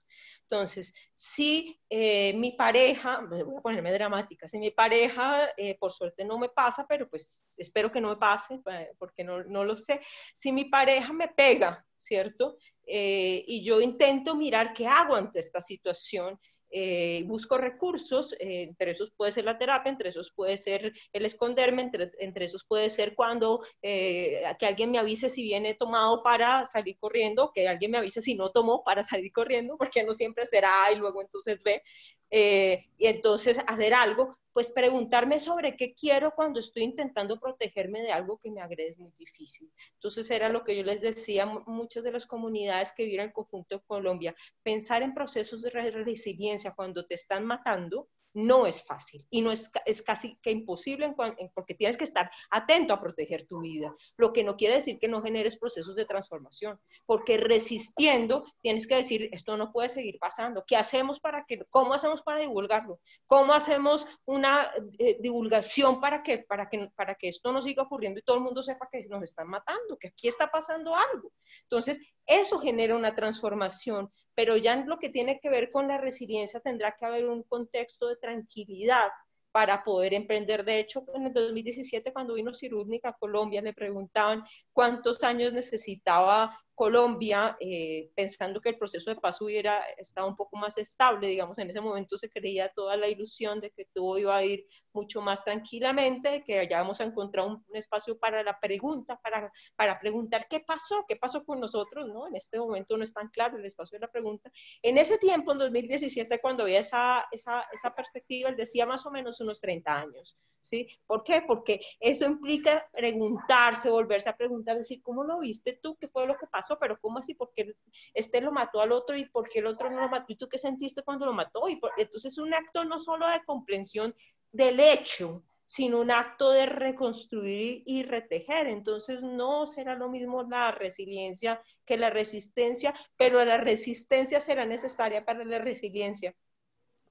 Entonces, si eh, mi pareja, voy a ponerme dramática, si mi pareja, eh, por suerte no me pasa, pero pues espero que no me pase, porque no, lo sé, si mi pareja me pega, ¿cierto? Eh, y yo intento mirar qué hago ante esta situación eh, busco recursos, eh, entre esos puede ser la terapia, entre esos puede ser el esconderme, entre, esos puede ser cuando eh, que alguien me avise si viene tomado para salir corriendo, que alguien me avise si no tomó para salir corriendo, porque no siempre será y luego entonces ve, y entonces hacer algo, pues preguntarme sobre qué quiero cuando estoy intentando protegerme de algo que me agrede es muy difícil. Entonces era lo que yo les decía a muchas de las comunidades que viven en el conjunto de Colombia, pensar en procesos de resiliencia cuando te están matando no es fácil y no es, casi que imposible porque tienes que estar atento a proteger tu vida, lo que no quiere decir que no generes procesos de transformación, porque resistiendo tienes que decir, esto no puede seguir pasando, ¿qué hacemos para que, cómo hacemos para divulgarlo? ¿Cómo hacemos una eh, divulgación para que, para, que, para que esto no siga ocurriendo y todo el mundo sepa que nos están matando, que aquí está pasando algo? Entonces, eso genera una transformación, pero ya en lo que tiene que ver con la resiliencia tendrá que haber un contexto de tranquilidad para poder emprender. De hecho, en el 2017, cuando vino Cirúrgica a Colombia, le preguntaban cuántos años necesitaba Colombia, eh, pensando que el proceso de paz hubiera estado un poco más estable. Digamos, en ese momento se creía toda la ilusión de que todo iba a ir mucho más tranquilamente, que hayamos encontrado un, un espacio para la pregunta, para, para preguntar qué pasó, qué pasó con nosotros, ¿no? En este momento no es tan claro el espacio de la pregunta. En ese tiempo, en 2017, cuando había esa, esa, esa perspectiva, él decía más o menos unos 30 años. ¿Sí? ¿Por qué? Porque eso implica preguntarse, volverse a preguntar, decir, ¿cómo lo viste tú? ¿Qué fue lo que pasó? Pero ¿cómo así? Porque este lo mató al otro y por qué el otro no lo mató? ¿Y tú qué sentiste cuando lo mató? Y Entonces es un acto no solo de comprensión del hecho, sino un acto de reconstruir y retejer. Entonces no será lo mismo la resiliencia que la resistencia, pero la resistencia será necesaria para la resiliencia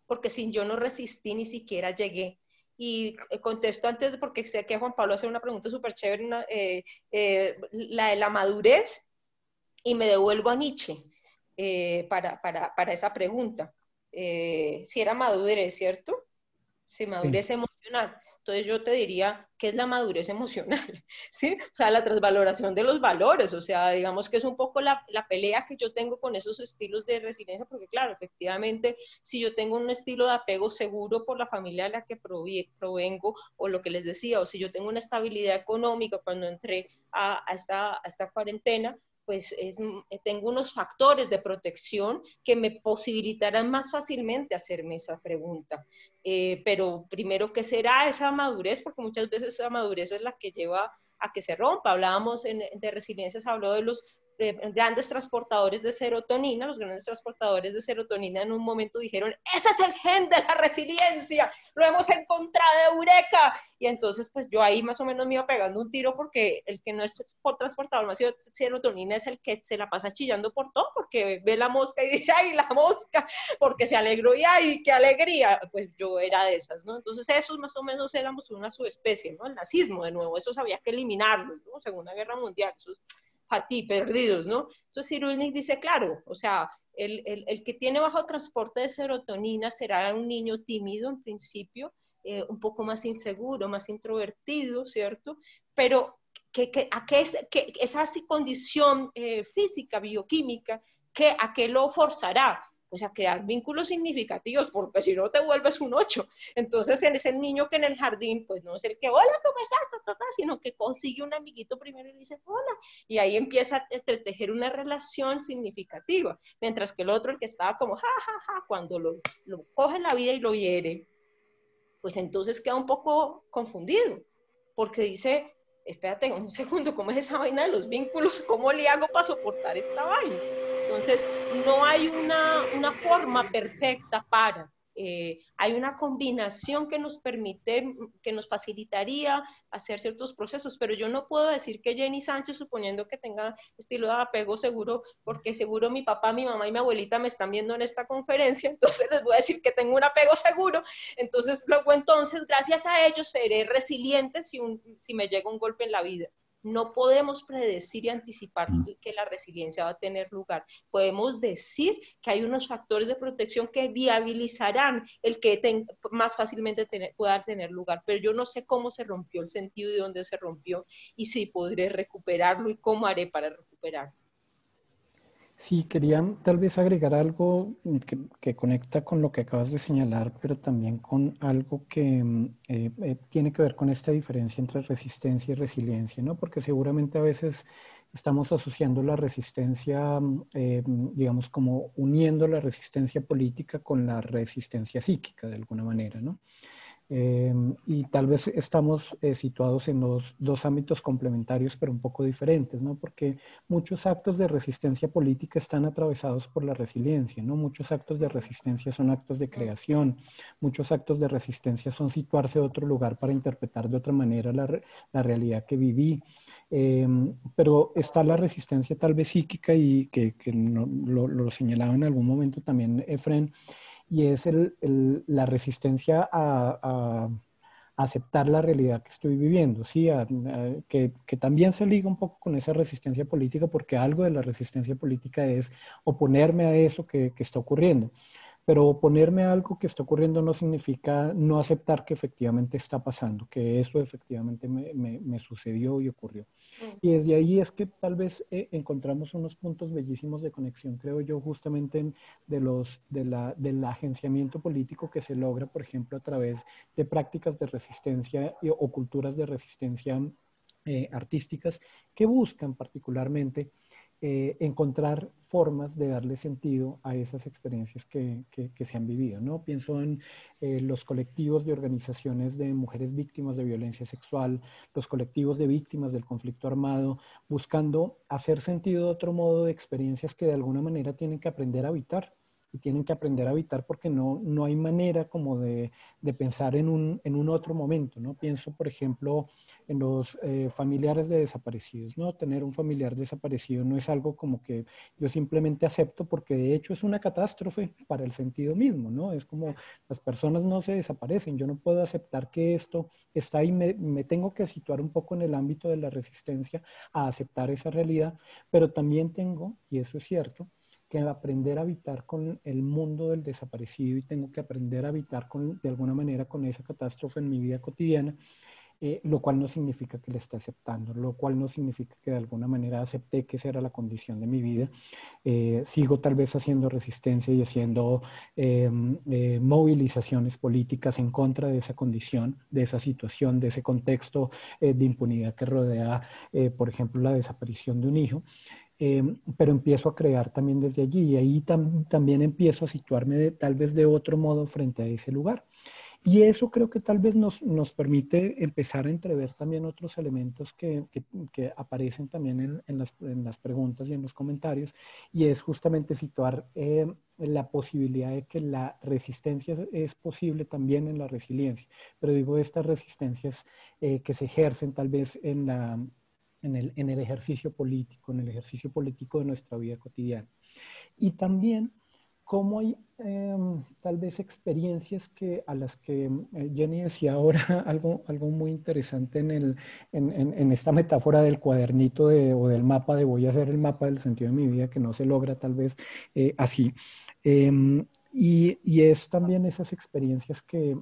porque sin yo no resistí ni siquiera llegué. Y eh, contesto antes porque sé que Juan Pablo hace una pregunta súper chévere, eh, eh, la de la madurez, y me devuelvo a Nietzsche para, esa pregunta. si era madurez, ¿cierto? Si madurez emocional. Entonces yo te diría que es la madurez emocional, ¿sí? O sea, la trasvaloración de los valores, o sea, digamos que es un poco la, la pelea que yo tengo con esos estilos de resiliencia, porque claro, efectivamente, si yo tengo un estilo de apego seguro por la familia a la que provengo, o lo que les decía, o si yo tengo una estabilidad económica cuando entré a, a, esta, a esta cuarentena, pues es, mm, eh, tengo unos factores de protección que me posibilitarán más fácilmente hacerme esa pregunta. Eh, pero primero, ¿qué será esa madurez? Porque muchas veces esa madurez es la que lleva a que se rompa. Hablábamos de de resiliencias, habló de los eh, grandes transportadores de serotonina, los grandes transportadores de serotonina en un momento dijeron, ese es el gen de la resiliencia, lo hemos encontrado, eureka. Y entonces, pues yo ahí más o menos me iba pegando un tiro porque el que no es transportador más serotonina es el que se la pasa chillando por todo, porque ve la mosca y dice, ay, la mosca, porque se alegró y ay, qué alegría. Pues yo era de esas, ¿no? Entonces, esos más o menos éramos una subespecie, ¿no? El nazismo, de nuevo, eso había que eliminarlo, ¿no? Segunda Guerra Mundial, esos para perdidos, ¿no? Entonces Irulnik dice, claro, o sea, el, que tiene bajo transporte de serotonina será un niño tímido en principio, eh, un poco más inseguro, más introvertido, ¿cierto? Pero que, que, a qué es, que esa condición eh, física, bioquímica, que a qué lo forzará pues a crear vínculos significativos, porque si no te vuelves un ocho. Entonces, en ese niño que en el jardín, pues no es el que, hola, ¿cómo estás? sino que consigue un amiguito primero y le dice, hola. Y ahí empieza a entretejer una relación significativa. Mientras que el otro, el que estaba como, ja, ja, cuando lo, lo coge la vida y lo hiere, pues entonces queda un poco confundido, porque dice, espérate un segundo, ¿cómo es esa vaina de los vínculos? ¿Cómo le hago para soportar esta vaina? Entonces, no hay una, forma perfecta para. Eh, hay una combinación que nos permite, que nos facilitaría hacer ciertos procesos, pero yo no puedo decir que Jenny Sánchez, suponiendo que tenga estilo de apego seguro, porque seguro mi papá, mi mamá y mi abuelita me están viendo en esta conferencia, entonces les voy a decir que tengo un apego seguro, entonces luego entonces, gracias a ellos, seré resiliente si me llega un golpe en la vida. No podemos predecir y anticipar mm. que la resiliencia va a tener lugar. Podemos decir que hay unos factores de protección que viabilizarán el que más fácilmente pueda tener lugar, pero yo no sé cómo se rompió el sentido y dónde se rompió y si podré recuperarlo y cómo haré para recuperarlo. Sí, quería tal vez agregar algo que, conecta con lo que acabas de señalar, pero también con algo que mm, eh, eh, tiene que ver con esta diferencia entre resistencia y resiliencia, ¿no? Porque seguramente a veces estamos asociando la resistencia, mm, eh, mm, digamos, como uniendo la resistencia política con la resistencia psíquica de alguna manera, ¿no? Em, y tal vez estamos eh, situados en los dos ámbitos complementarios, pero un poco diferentes, ¿no? Porque muchos actos de resistencia política están atravesados por la resiliencia, ¿no? Muchos actos de resistencia son actos de creación, muchos actos de resistencia son situarse a otro lugar para interpretar de otra manera la, la realidad que viví. Em, pero está la resistencia tal vez psíquica y que, lo, lo, señalaba en algún momento también Efren, y es la resistencia a, aceptar la realidad que estoy viviendo, ¿sí? que, también se liga un poco con esa resistencia política porque algo de la resistencia política es oponerme a eso que está ocurriendo pero oponerme a algo que está ocurriendo no significa no aceptar que efectivamente está pasando, que eso efectivamente me, me, sucedió y ocurrió. Y desde ahí es que tal vez eh, encontramos unos puntos bellísimos de conexión, creo yo, justamente en, de los, de la, del agenciamiento político que se logra, por ejemplo, a través de prácticas de resistencia o culturas de resistencia eh, artísticas que buscan particularmente eh, encontrar formas de darle sentido a esas experiencias que, se han vivido. ¿no? Pienso en eh, los colectivos de organizaciones de mujeres víctimas de violencia sexual, los colectivos de víctimas del conflicto armado, buscando hacer sentido de otro modo de experiencias que de alguna manera tienen que aprender a evitar tienen que aprender a habitar porque no, no hay manera como de, de pensar en un, en un, otro momento, ¿no? Pienso, por ejemplo, en los eh, familiares de desaparecidos, ¿no? Tener un familiar desaparecido no es algo como que yo simplemente acepto porque de hecho es una catástrofe para el sentido mismo, ¿no? Es como las personas no se desaparecen, yo no puedo aceptar que esto está ahí, me tengo que situar un poco en el ámbito de la resistencia a aceptar esa realidad, pero también tengo, y eso es cierto, aprender a habitar con el mundo del desaparecido y tengo que aprender a habitar con, de alguna manera con esa catástrofe en mi vida cotidiana, eh, lo cual no significa que la esté aceptando, lo cual no significa que de alguna manera acepté que esa era la condición de mi vida. Eh, sigo tal vez haciendo resistencia y haciendo em, eh, movilizaciones políticas en contra de esa condición, de esa situación, de ese contexto de impunidad que rodea, por ejemplo, la desaparición de un hijo. Em, pero empiezo a crear también desde allí y ahí también empiezo a situarme tal vez de otro modo frente a ese lugar. Y eso creo que tal vez nos, nos permite empezar a entrever también otros elementos que, que, aparecen también en, las, en, las, preguntas y en los comentarios, y es justamente situar em, la posibilidad de que la resistencia es posible también en la resiliencia, pero digo estas resistencias eh, que se ejercen tal vez en la en el, en el ejercicio político, en el ejercicio político de nuestra vida cotidiana. Y también cómo hay em, tal vez experiencias que, a las que eh, Jenny decía ahora algo, algo muy interesante en, el, en, en, esta metáfora del cuadernito o del mapa de voy a hacer el mapa del sentido de mi vida que no se logra tal vez eh, así. Em, y, y, es también esas experiencias que,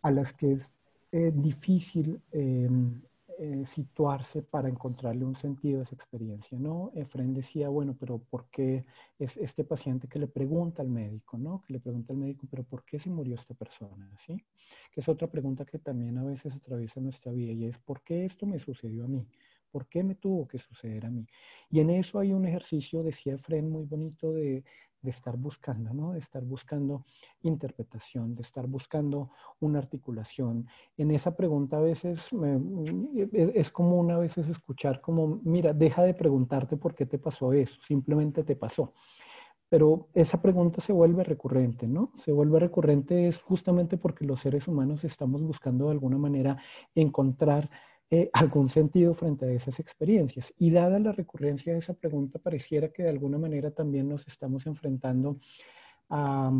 a las que es eh, difícil em, eh, situarse para encontrarle un sentido a esa experiencia, ¿no? Efren decía, bueno, pero ¿por qué es este paciente que le pregunta al médico, ¿no? Que le pregunta al médico, pero ¿por qué se murió esta persona, ¿sí? Que es otra pregunta que también a veces atraviesa nuestra vida y es ¿por qué esto me sucedió a mí? ¿Por qué me tuvo que suceder a mí? Y en eso hay un ejercicio, decía Efren, muy bonito de, de estar buscando, ¿no? De estar buscando interpretación, de estar buscando una articulación. En esa pregunta a veces me, mm, e, e, es como una veces escuchar como, mira, deja de preguntarte por qué te pasó eso, simplemente te pasó. Pero esa pregunta se vuelve recurrente, ¿no? Se vuelve recurrente es justamente porque los seres humanos estamos buscando de alguna manera encontrar eh, algún sentido frente a esas experiencias. Y dada la recurrencia de esa pregunta, pareciera que de alguna manera también nos estamos enfrentando a,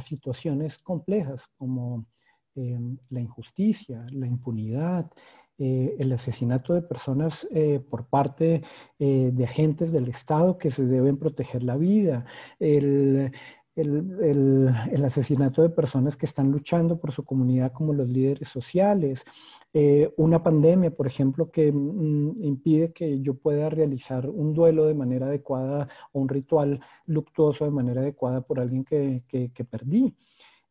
situaciones complejas como em, la injusticia, la impunidad, eh, el asesinato de personas eh, por parte de agentes del Estado que se deben proteger la vida, el, el, asesinato de personas que están luchando por su comunidad como los líderes sociales, eh, una pandemia, por ejemplo, que mm, impide que yo pueda realizar un duelo de manera adecuada o un ritual luctuoso de manera adecuada por alguien que, perdí.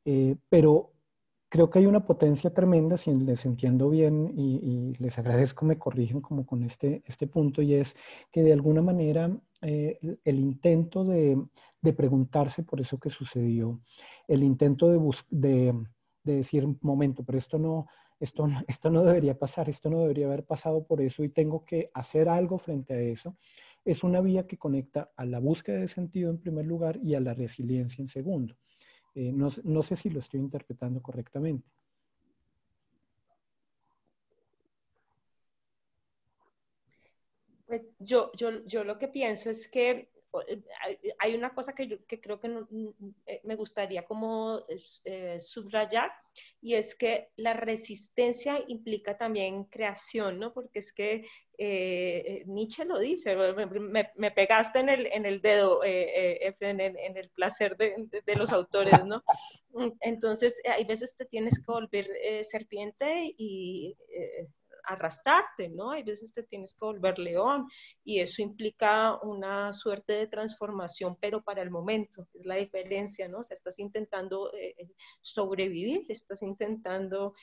Eh, pero creo que hay una potencia tremenda, si les entiendo bien y, les agradezco, me corrigen como con este, este, punto, y es que de alguna manera eh, el, intento de, preguntarse por eso que sucedió, el intento de, decir, un momento, pero esto no, esto, esto no debería pasar, esto no debería haber pasado por eso y tengo que hacer algo frente a eso, es una vía que conecta a la búsqueda de sentido en primer lugar y a la resiliencia en segundo. Eh, no, no sé si lo estoy interpretando correctamente. Pues yo, yo, yo, lo que pienso es que eh, hay una cosa que yo que creo que eh, me gustaría como eh, subrayar y es que la resistencia implica también creación, ¿no? Porque es que Nietzsche lo dice, me, pegaste en el, en el dedo, eh, en, el, en, el, placer de, de, los autores, ¿no? Entonces, hay veces te tienes que volver serpiente y arrastrarte, ¿no? Hay veces te tienes que volver león y eso implica una suerte de transformación, pero para el momento, es la diferencia, ¿no? O sea, estás intentando eh, eh, sobrevivir, estás intentando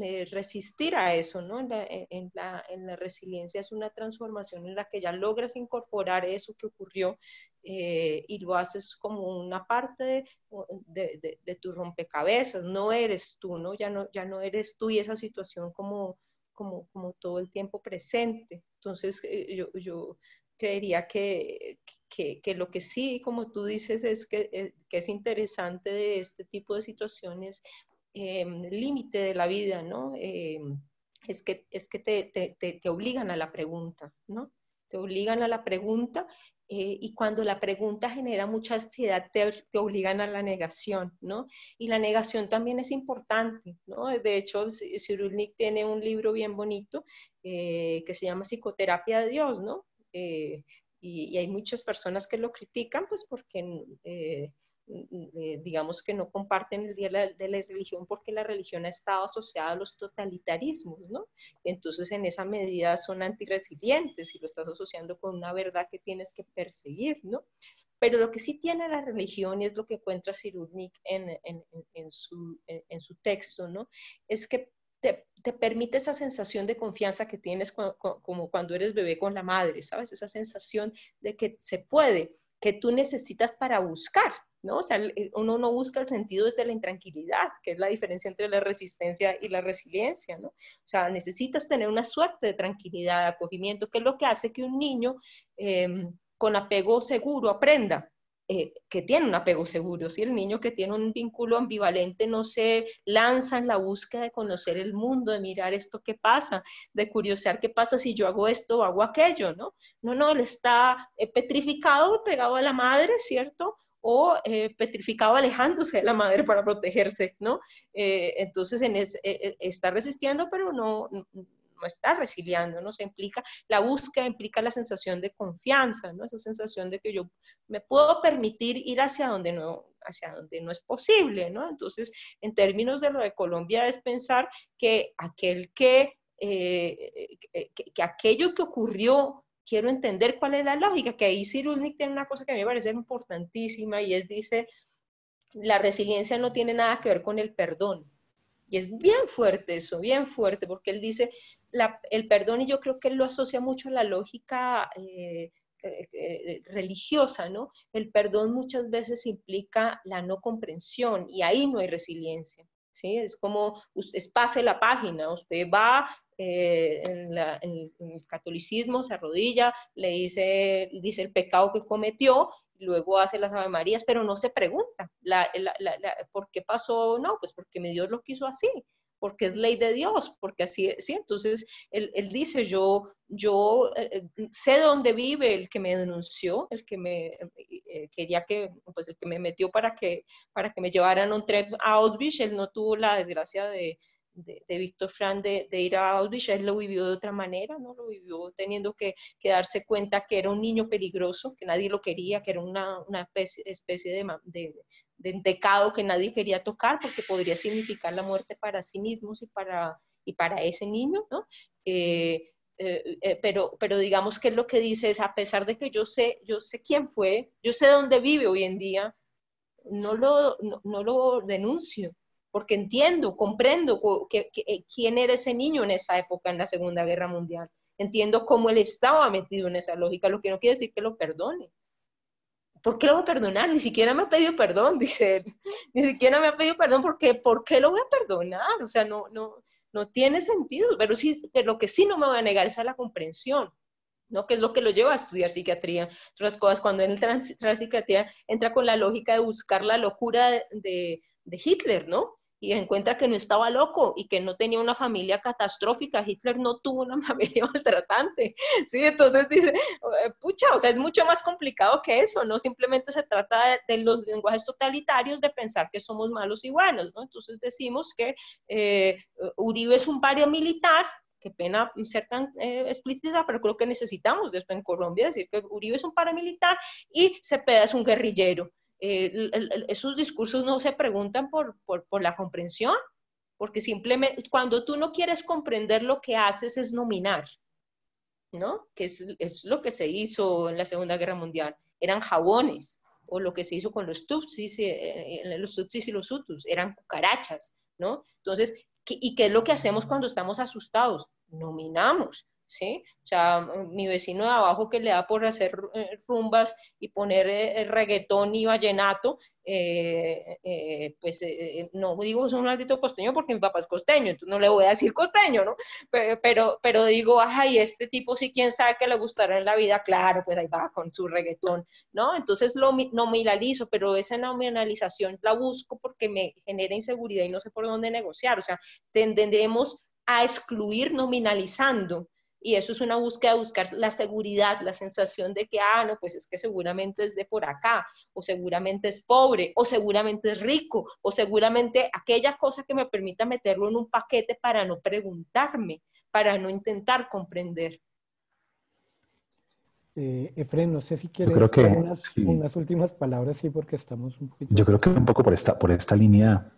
eh, resistir a eso, ¿no? En la, en, la, en la resiliencia es una transformación en la que ya logras incorporar eso que ocurrió y lo haces como una parte de, de, de, tu rompecabezas, no eres tú, ¿no? Ya, ¿no? ya no eres tú y esa situación como como, como todo el tiempo presente. Entonces, eh, yo, yo creería que, lo que sí, como tú dices, es que, eh, es interesante de este tipo de situaciones, em, límite de la vida, ¿no? Em, es que, es que te, te, obligan a la pregunta, ¿no? Te obligan a la pregunta eh, y cuando la pregunta genera mucha ansiedad, te, obligan a la negación, ¿no? Y la negación también es importante, ¿no? De hecho, Sirulnik tiene un libro bien bonito eh, que se llama Psicoterapia de Dios, ¿no? Eh, y, hay muchas personas que lo critican, pues porque eh, digamos que no comparten el día de la, religión porque la religión ha estado asociada a los totalitarismos, ¿no? Entonces, en esa medida son antiresilientes y lo estás asociando con una verdad que tienes que perseguir, ¿no? Pero lo que sí tiene la religión, y es lo que encuentra Sirudnik en, su, texto, ¿no? Es que te, permite esa sensación de confianza que tienes como cuando eres bebé con la madre, ¿sabes? Esa sensación de que se puede, que tú necesitas para buscar, ¿no? O sea, eh, uno no busca el sentido desde la intranquilidad, que es la diferencia entre la resistencia y la resiliencia, sea, necesitas tener una suerte de tranquilidad, de acogimiento, que es lo que hace que un niño em, con apego seguro aprenda. Eh, que tiene un apego seguro, si el niño que tiene un vínculo ambivalente no se lanza en la búsqueda de conocer el mundo, de mirar esto que pasa, de curiosear qué pasa si yo hago esto o hago aquello, ¿no? No, no, él está eh, petrificado, pegado a la madre, ¿cierto? o eh, petrificado alejándose de la madre para protegerse, ¿no? Eh, entonces eh, está resistiendo, pero no, está resiliando, ¿no? Se implica, la búsqueda implica la sensación de confianza, ¿no? Esa sensación de que yo me puedo permitir ir hacia donde no, hacia donde no es posible, ¿no? Entonces, en términos de lo de Colombia es pensar que aquel que aquello que ocurrió quiero entender cuál es la lógica, que ahí Cyrulnik tiene una cosa que a mí me parece importantísima y es, dice, la resiliencia no tiene nada que ver con el perdón. Y es bien fuerte eso, bien fuerte, porque él dice, el perdón, y yo creo que él lo asocia mucho a la lógica eh, eh, eh, religiosa, ¿no? El perdón muchas veces implica la no comprensión y ahí no hay resiliencia. ¿Sí? Es como, es pase la página, usted va, eh, en, el catolicismo se arrodilla, le dice, dice el pecado que cometió, luego hace las Ave Marías, pero no se pregunta la, la, por qué pasó, no, pues porque mi Dios lo quiso así porque es ley de Dios, porque así, sí, entonces él, él dice, yo, yo eh, eh, sé dónde vive el que me denunció, el que me quería que, pues el que me metió para que, para que me llevaran un tren a Auschwitz, él no tuvo la desgracia de, de, Víctor Fran de, ir a Auschwitz, él lo vivió de otra manera, ¿no? Lo vivió teniendo que, darse cuenta que era un niño peligroso, que nadie lo quería, que era una, especie, de, de, de que nadie quería tocar porque podría significar la muerte para sí mismos y para, y para ese niño, eh, eh, eh, pero, pero digamos que lo que dice es, a pesar de que yo sé, yo sé quién fue, yo sé dónde vive hoy en día, no no lo denuncio, porque entiendo, comprendo que, eh, quién era ese niño en esa época, en la Segunda Guerra Mundial. Entiendo cómo él estaba metido en esa lógica, lo que no quiere decir que lo perdone. ¿Por qué lo voy a perdonar? Ni siquiera me ha pedido perdón, dice él. Ni siquiera me ha pedido perdón porque ¿por qué lo voy a perdonar? O sea, no, no, no tiene sentido. Pero sí, lo que sí no me voy a negar es a la comprensión. ¿no? que es lo que lo lleva a estudiar psiquiatría. Otras cosas, cuando entra en psiquiatría, entra con la lógica de buscar la locura de, de Hitler, ¿no? y encuentra que no estaba loco y que no tenía una familia catastrófica. Hitler no tuvo una familia maltratante, ¿sí? Entonces dice, eh, pucha, o sea, es mucho más complicado que eso, ¿no? Simplemente se trata de, los lenguajes totalitarios de pensar que somos malos y buenos, ¿no? Entonces decimos que eh, Uribe es un paramilitar, qué pena ser tan eh, explícita, pero creo que necesitamos después en Colombia, decir que Uribe es un paramilitar y Cepeda es un guerrillero. Eh, esos discursos no se preguntan por, la comprensión, porque simplemente cuando tú no quieres comprender lo que haces es nominar, ¿no? Que es, lo que se hizo en la Segunda Guerra Mundial. Eran jabones, o lo que se hizo con los tupsis, eh, eh, los y los sutus, eran cucarachas, ¿no? Entonces, ¿y qué es lo que hacemos cuando estamos asustados? Nominamos. ¿sí? O sea, mi vecino de abajo que le da por hacer eh, rumbas y poner eh, eh, reggaetón y vallenato, pues no digo es un maldito costeño porque mi papá es costeño, entonces no le voy a decir costeño, ¿no? Pero, pero, digo, ajá, y este tipo si quién sabe que le gustará en la vida, claro, pues ahí va con su reggaetón, ¿no? Entonces lo nominalizo, pero esa nominalización la busco porque me genera inseguridad y no sé por dónde negociar, o sea, tendemos a excluir nominalizando, y eso es una búsqueda de buscar la seguridad, la sensación de que, ah, no, pues es que seguramente es de por acá, o seguramente es pobre, o seguramente es rico, o seguramente aquella cosa que me permita meterlo en un paquete para no preguntarme, para no intentar comprender. Eh, Efren, no sé si quieres unas, últimas palabras, sí, porque estamos un poquito... Yo creo que un poco por esta, por esta línea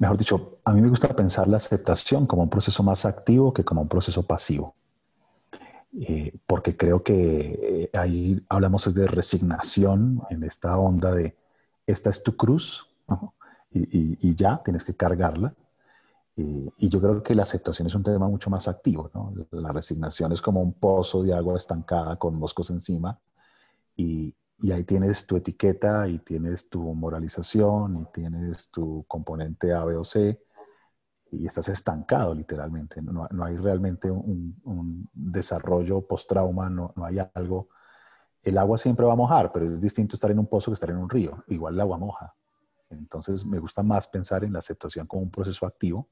Mejor dicho, a mí me gusta pensar la aceptación como un proceso más activo que como un proceso pasivo. Eh, porque creo que eh, ahí hablamos es de resignación en esta onda de, esta es tu cruz y, ya tienes que cargarla. Y, yo creo que la aceptación es un tema mucho más activo, La resignación es como un pozo de agua estancada con moscos encima y, y ahí tienes tu etiqueta y tienes tu moralización y tienes tu componente A, B o C y estás estancado literalmente. No, hay realmente un, desarrollo post-trauma, no, no, hay algo. El agua siempre va a mojar, pero es distinto estar en un pozo que estar en un río. Igual el agua moja. Entonces me gusta más pensar en la aceptación como un proceso activo,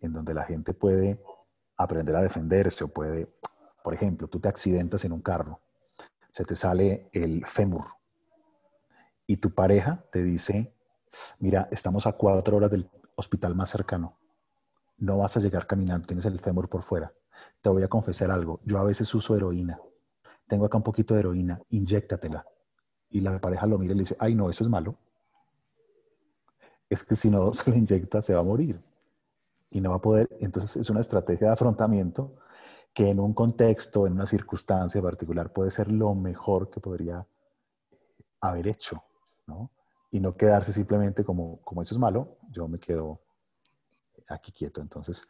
en donde la gente puede aprender a defenderse o puede, por ejemplo, tú te accidentas en un carro, se te sale el fémur y tu pareja te dice, mira, estamos a cuatro horas del hospital más cercano no vas a llegar caminando, tienes el fémur por fuera. Te voy a confesar algo, yo a veces uso heroína. Tengo acá un poquito de heroína, inyéctatela. Y la pareja lo mira y le dice, ay no, eso es malo. Es que si no se le inyecta se va a morir. Y no va a poder, entonces es una estrategia de afrontamiento que en un contexto, en una circunstancia particular, puede ser lo mejor que podría haber hecho, Y no quedarse simplemente como, como eso es malo, yo me quedo aquí quieto. Entonces,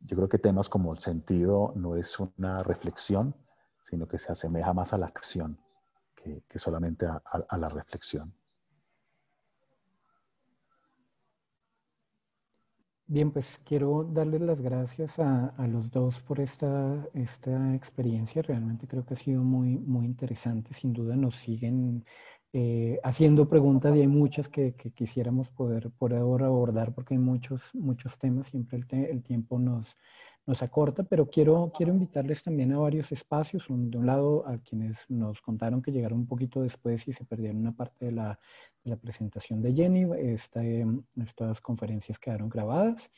yo creo que temas como el sentido no es una reflexión, sino que se asemeja más a la acción que, solamente a, la reflexión. Bien, pues quiero darles las gracias a, los dos por esta, esta, experiencia. Realmente creo que ha sido muy, muy interesante. Sin duda nos siguen eh, haciendo preguntas y hay muchas que, quisiéramos poder, ahora abordar porque hay muchos, muchos temas, siempre el, tiempo nos, nos acorta, pero quiero, quiero invitarles también a varios espacios. de un lado, a quienes nos contaron que llegaron un poquito después y se perdieron una parte de la, la presentación de Jenny. Este, estas conferencias quedaron grabadas.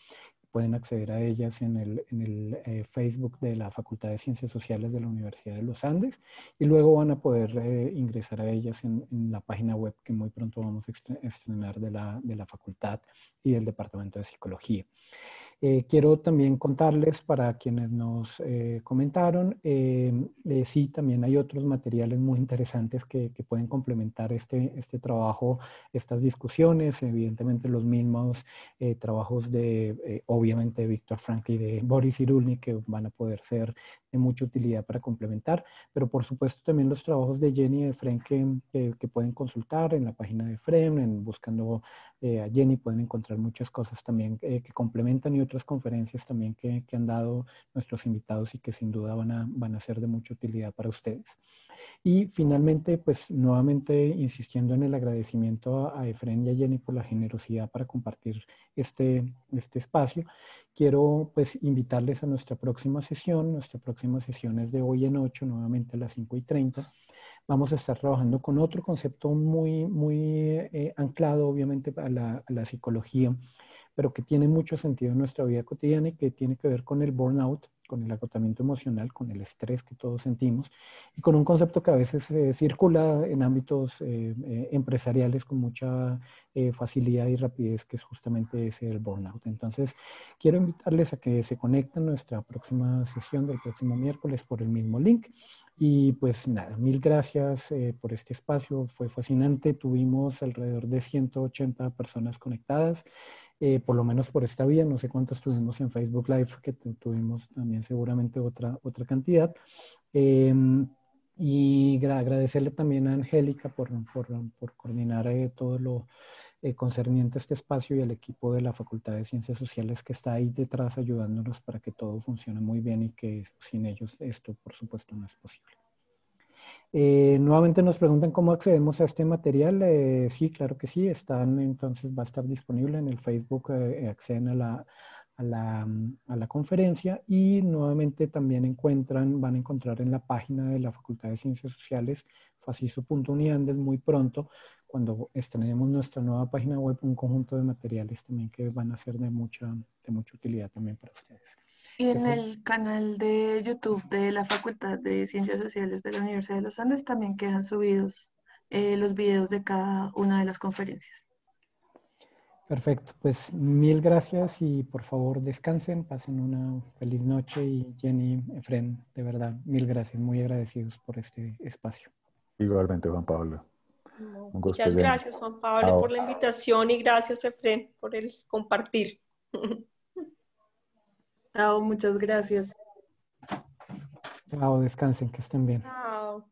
Pueden acceder a ellas en el, eh, Facebook de la Facultad de Ciencias Sociales de la Universidad de los Andes y luego van a poder eh, ingresar a ellas en, la página web que muy pronto vamos a estrenar de la, de la facultad y del Departamento de Psicología. Eh, quiero también contarles para quienes nos eh, comentaron, eh, sí, también hay otros materiales muy interesantes que, pueden complementar este, este trabajo, estas discusiones, evidentemente los mismos trabajos de, obviamente, Víctor Frank y de Boris Irulni, que van a poder ser de mucha utilidad para complementar, pero por supuesto también los trabajos de Jenny y de Frank que, pueden consultar en la página de Frenk en buscando a Jenny pueden encontrar muchas cosas también que complementan y otras conferencias también que, han dado nuestros invitados y que sin duda van a, van a ser de mucha utilidad para ustedes. Y finalmente, pues nuevamente insistiendo en el agradecimiento a, Efren y a Jenny por la generosidad para compartir este, este espacio, quiero pues invitarles a nuestra próxima sesión. Nuestra próxima sesión es de hoy en ocho, nuevamente a las cinco y treinta. vamos a estar trabajando con otro concepto muy, muy eh, anclado, obviamente, a la, a la, psicología pero que tiene mucho sentido en nuestra vida cotidiana y que tiene que ver con el burnout, con el agotamiento emocional, con el estrés que todos sentimos y con un concepto que a veces eh, circula en ámbitos eh, eh, empresariales con mucha facilidad y rapidez, que es justamente ese el burnout. Entonces, quiero invitarles a que se conecten a nuestra próxima sesión del próximo miércoles por el mismo link. Y pues nada, mil gracias por este espacio, fue fascinante, tuvimos alrededor de 180 personas conectadas, eh, por lo menos por esta vía, no sé cuántos tuvimos en Facebook Live, que tuvimos también seguramente otra, otra cantidad. Em, y agradecerle también a Angélica por, por, por coordinar eh, todo lo eh, concerniente a este espacio y al equipo de la Facultad de Ciencias Sociales que está ahí detrás ayudándonos para que todo funcione muy bien y que sin ellos esto, por supuesto, no es posible. Eh, nuevamente nos preguntan cómo accedemos a este material. Eh, sí, claro que sí, están, entonces va a estar disponible en el Facebook, eh, acceden a la, a, la, mm, a la, conferencia y nuevamente también encuentran, van a encontrar en la página de la Facultad de Ciencias Sociales, faciso.uniandes, muy pronto, cuando estrenemos nuestra nueva página web, un conjunto de materiales también que van a ser de mucha, de mucha utilidad también para ustedes. Y en el canal de YouTube de la Facultad de Ciencias Sociales de la Universidad de los Andes también quedan subidos eh, los videos de cada una de las conferencias. Perfecto, pues mil gracias y por favor descansen, pasen una feliz noche y Jenny, Efren, de verdad, mil gracias, muy agradecidos por este espacio. Igualmente, Juan Pablo. Un gusto Muchas gracias, Juan Pablo, por la invitación y gracias, Efren, por el compartir. Chao, muchas gracias. Chao, descansen, que estén bien. Chao.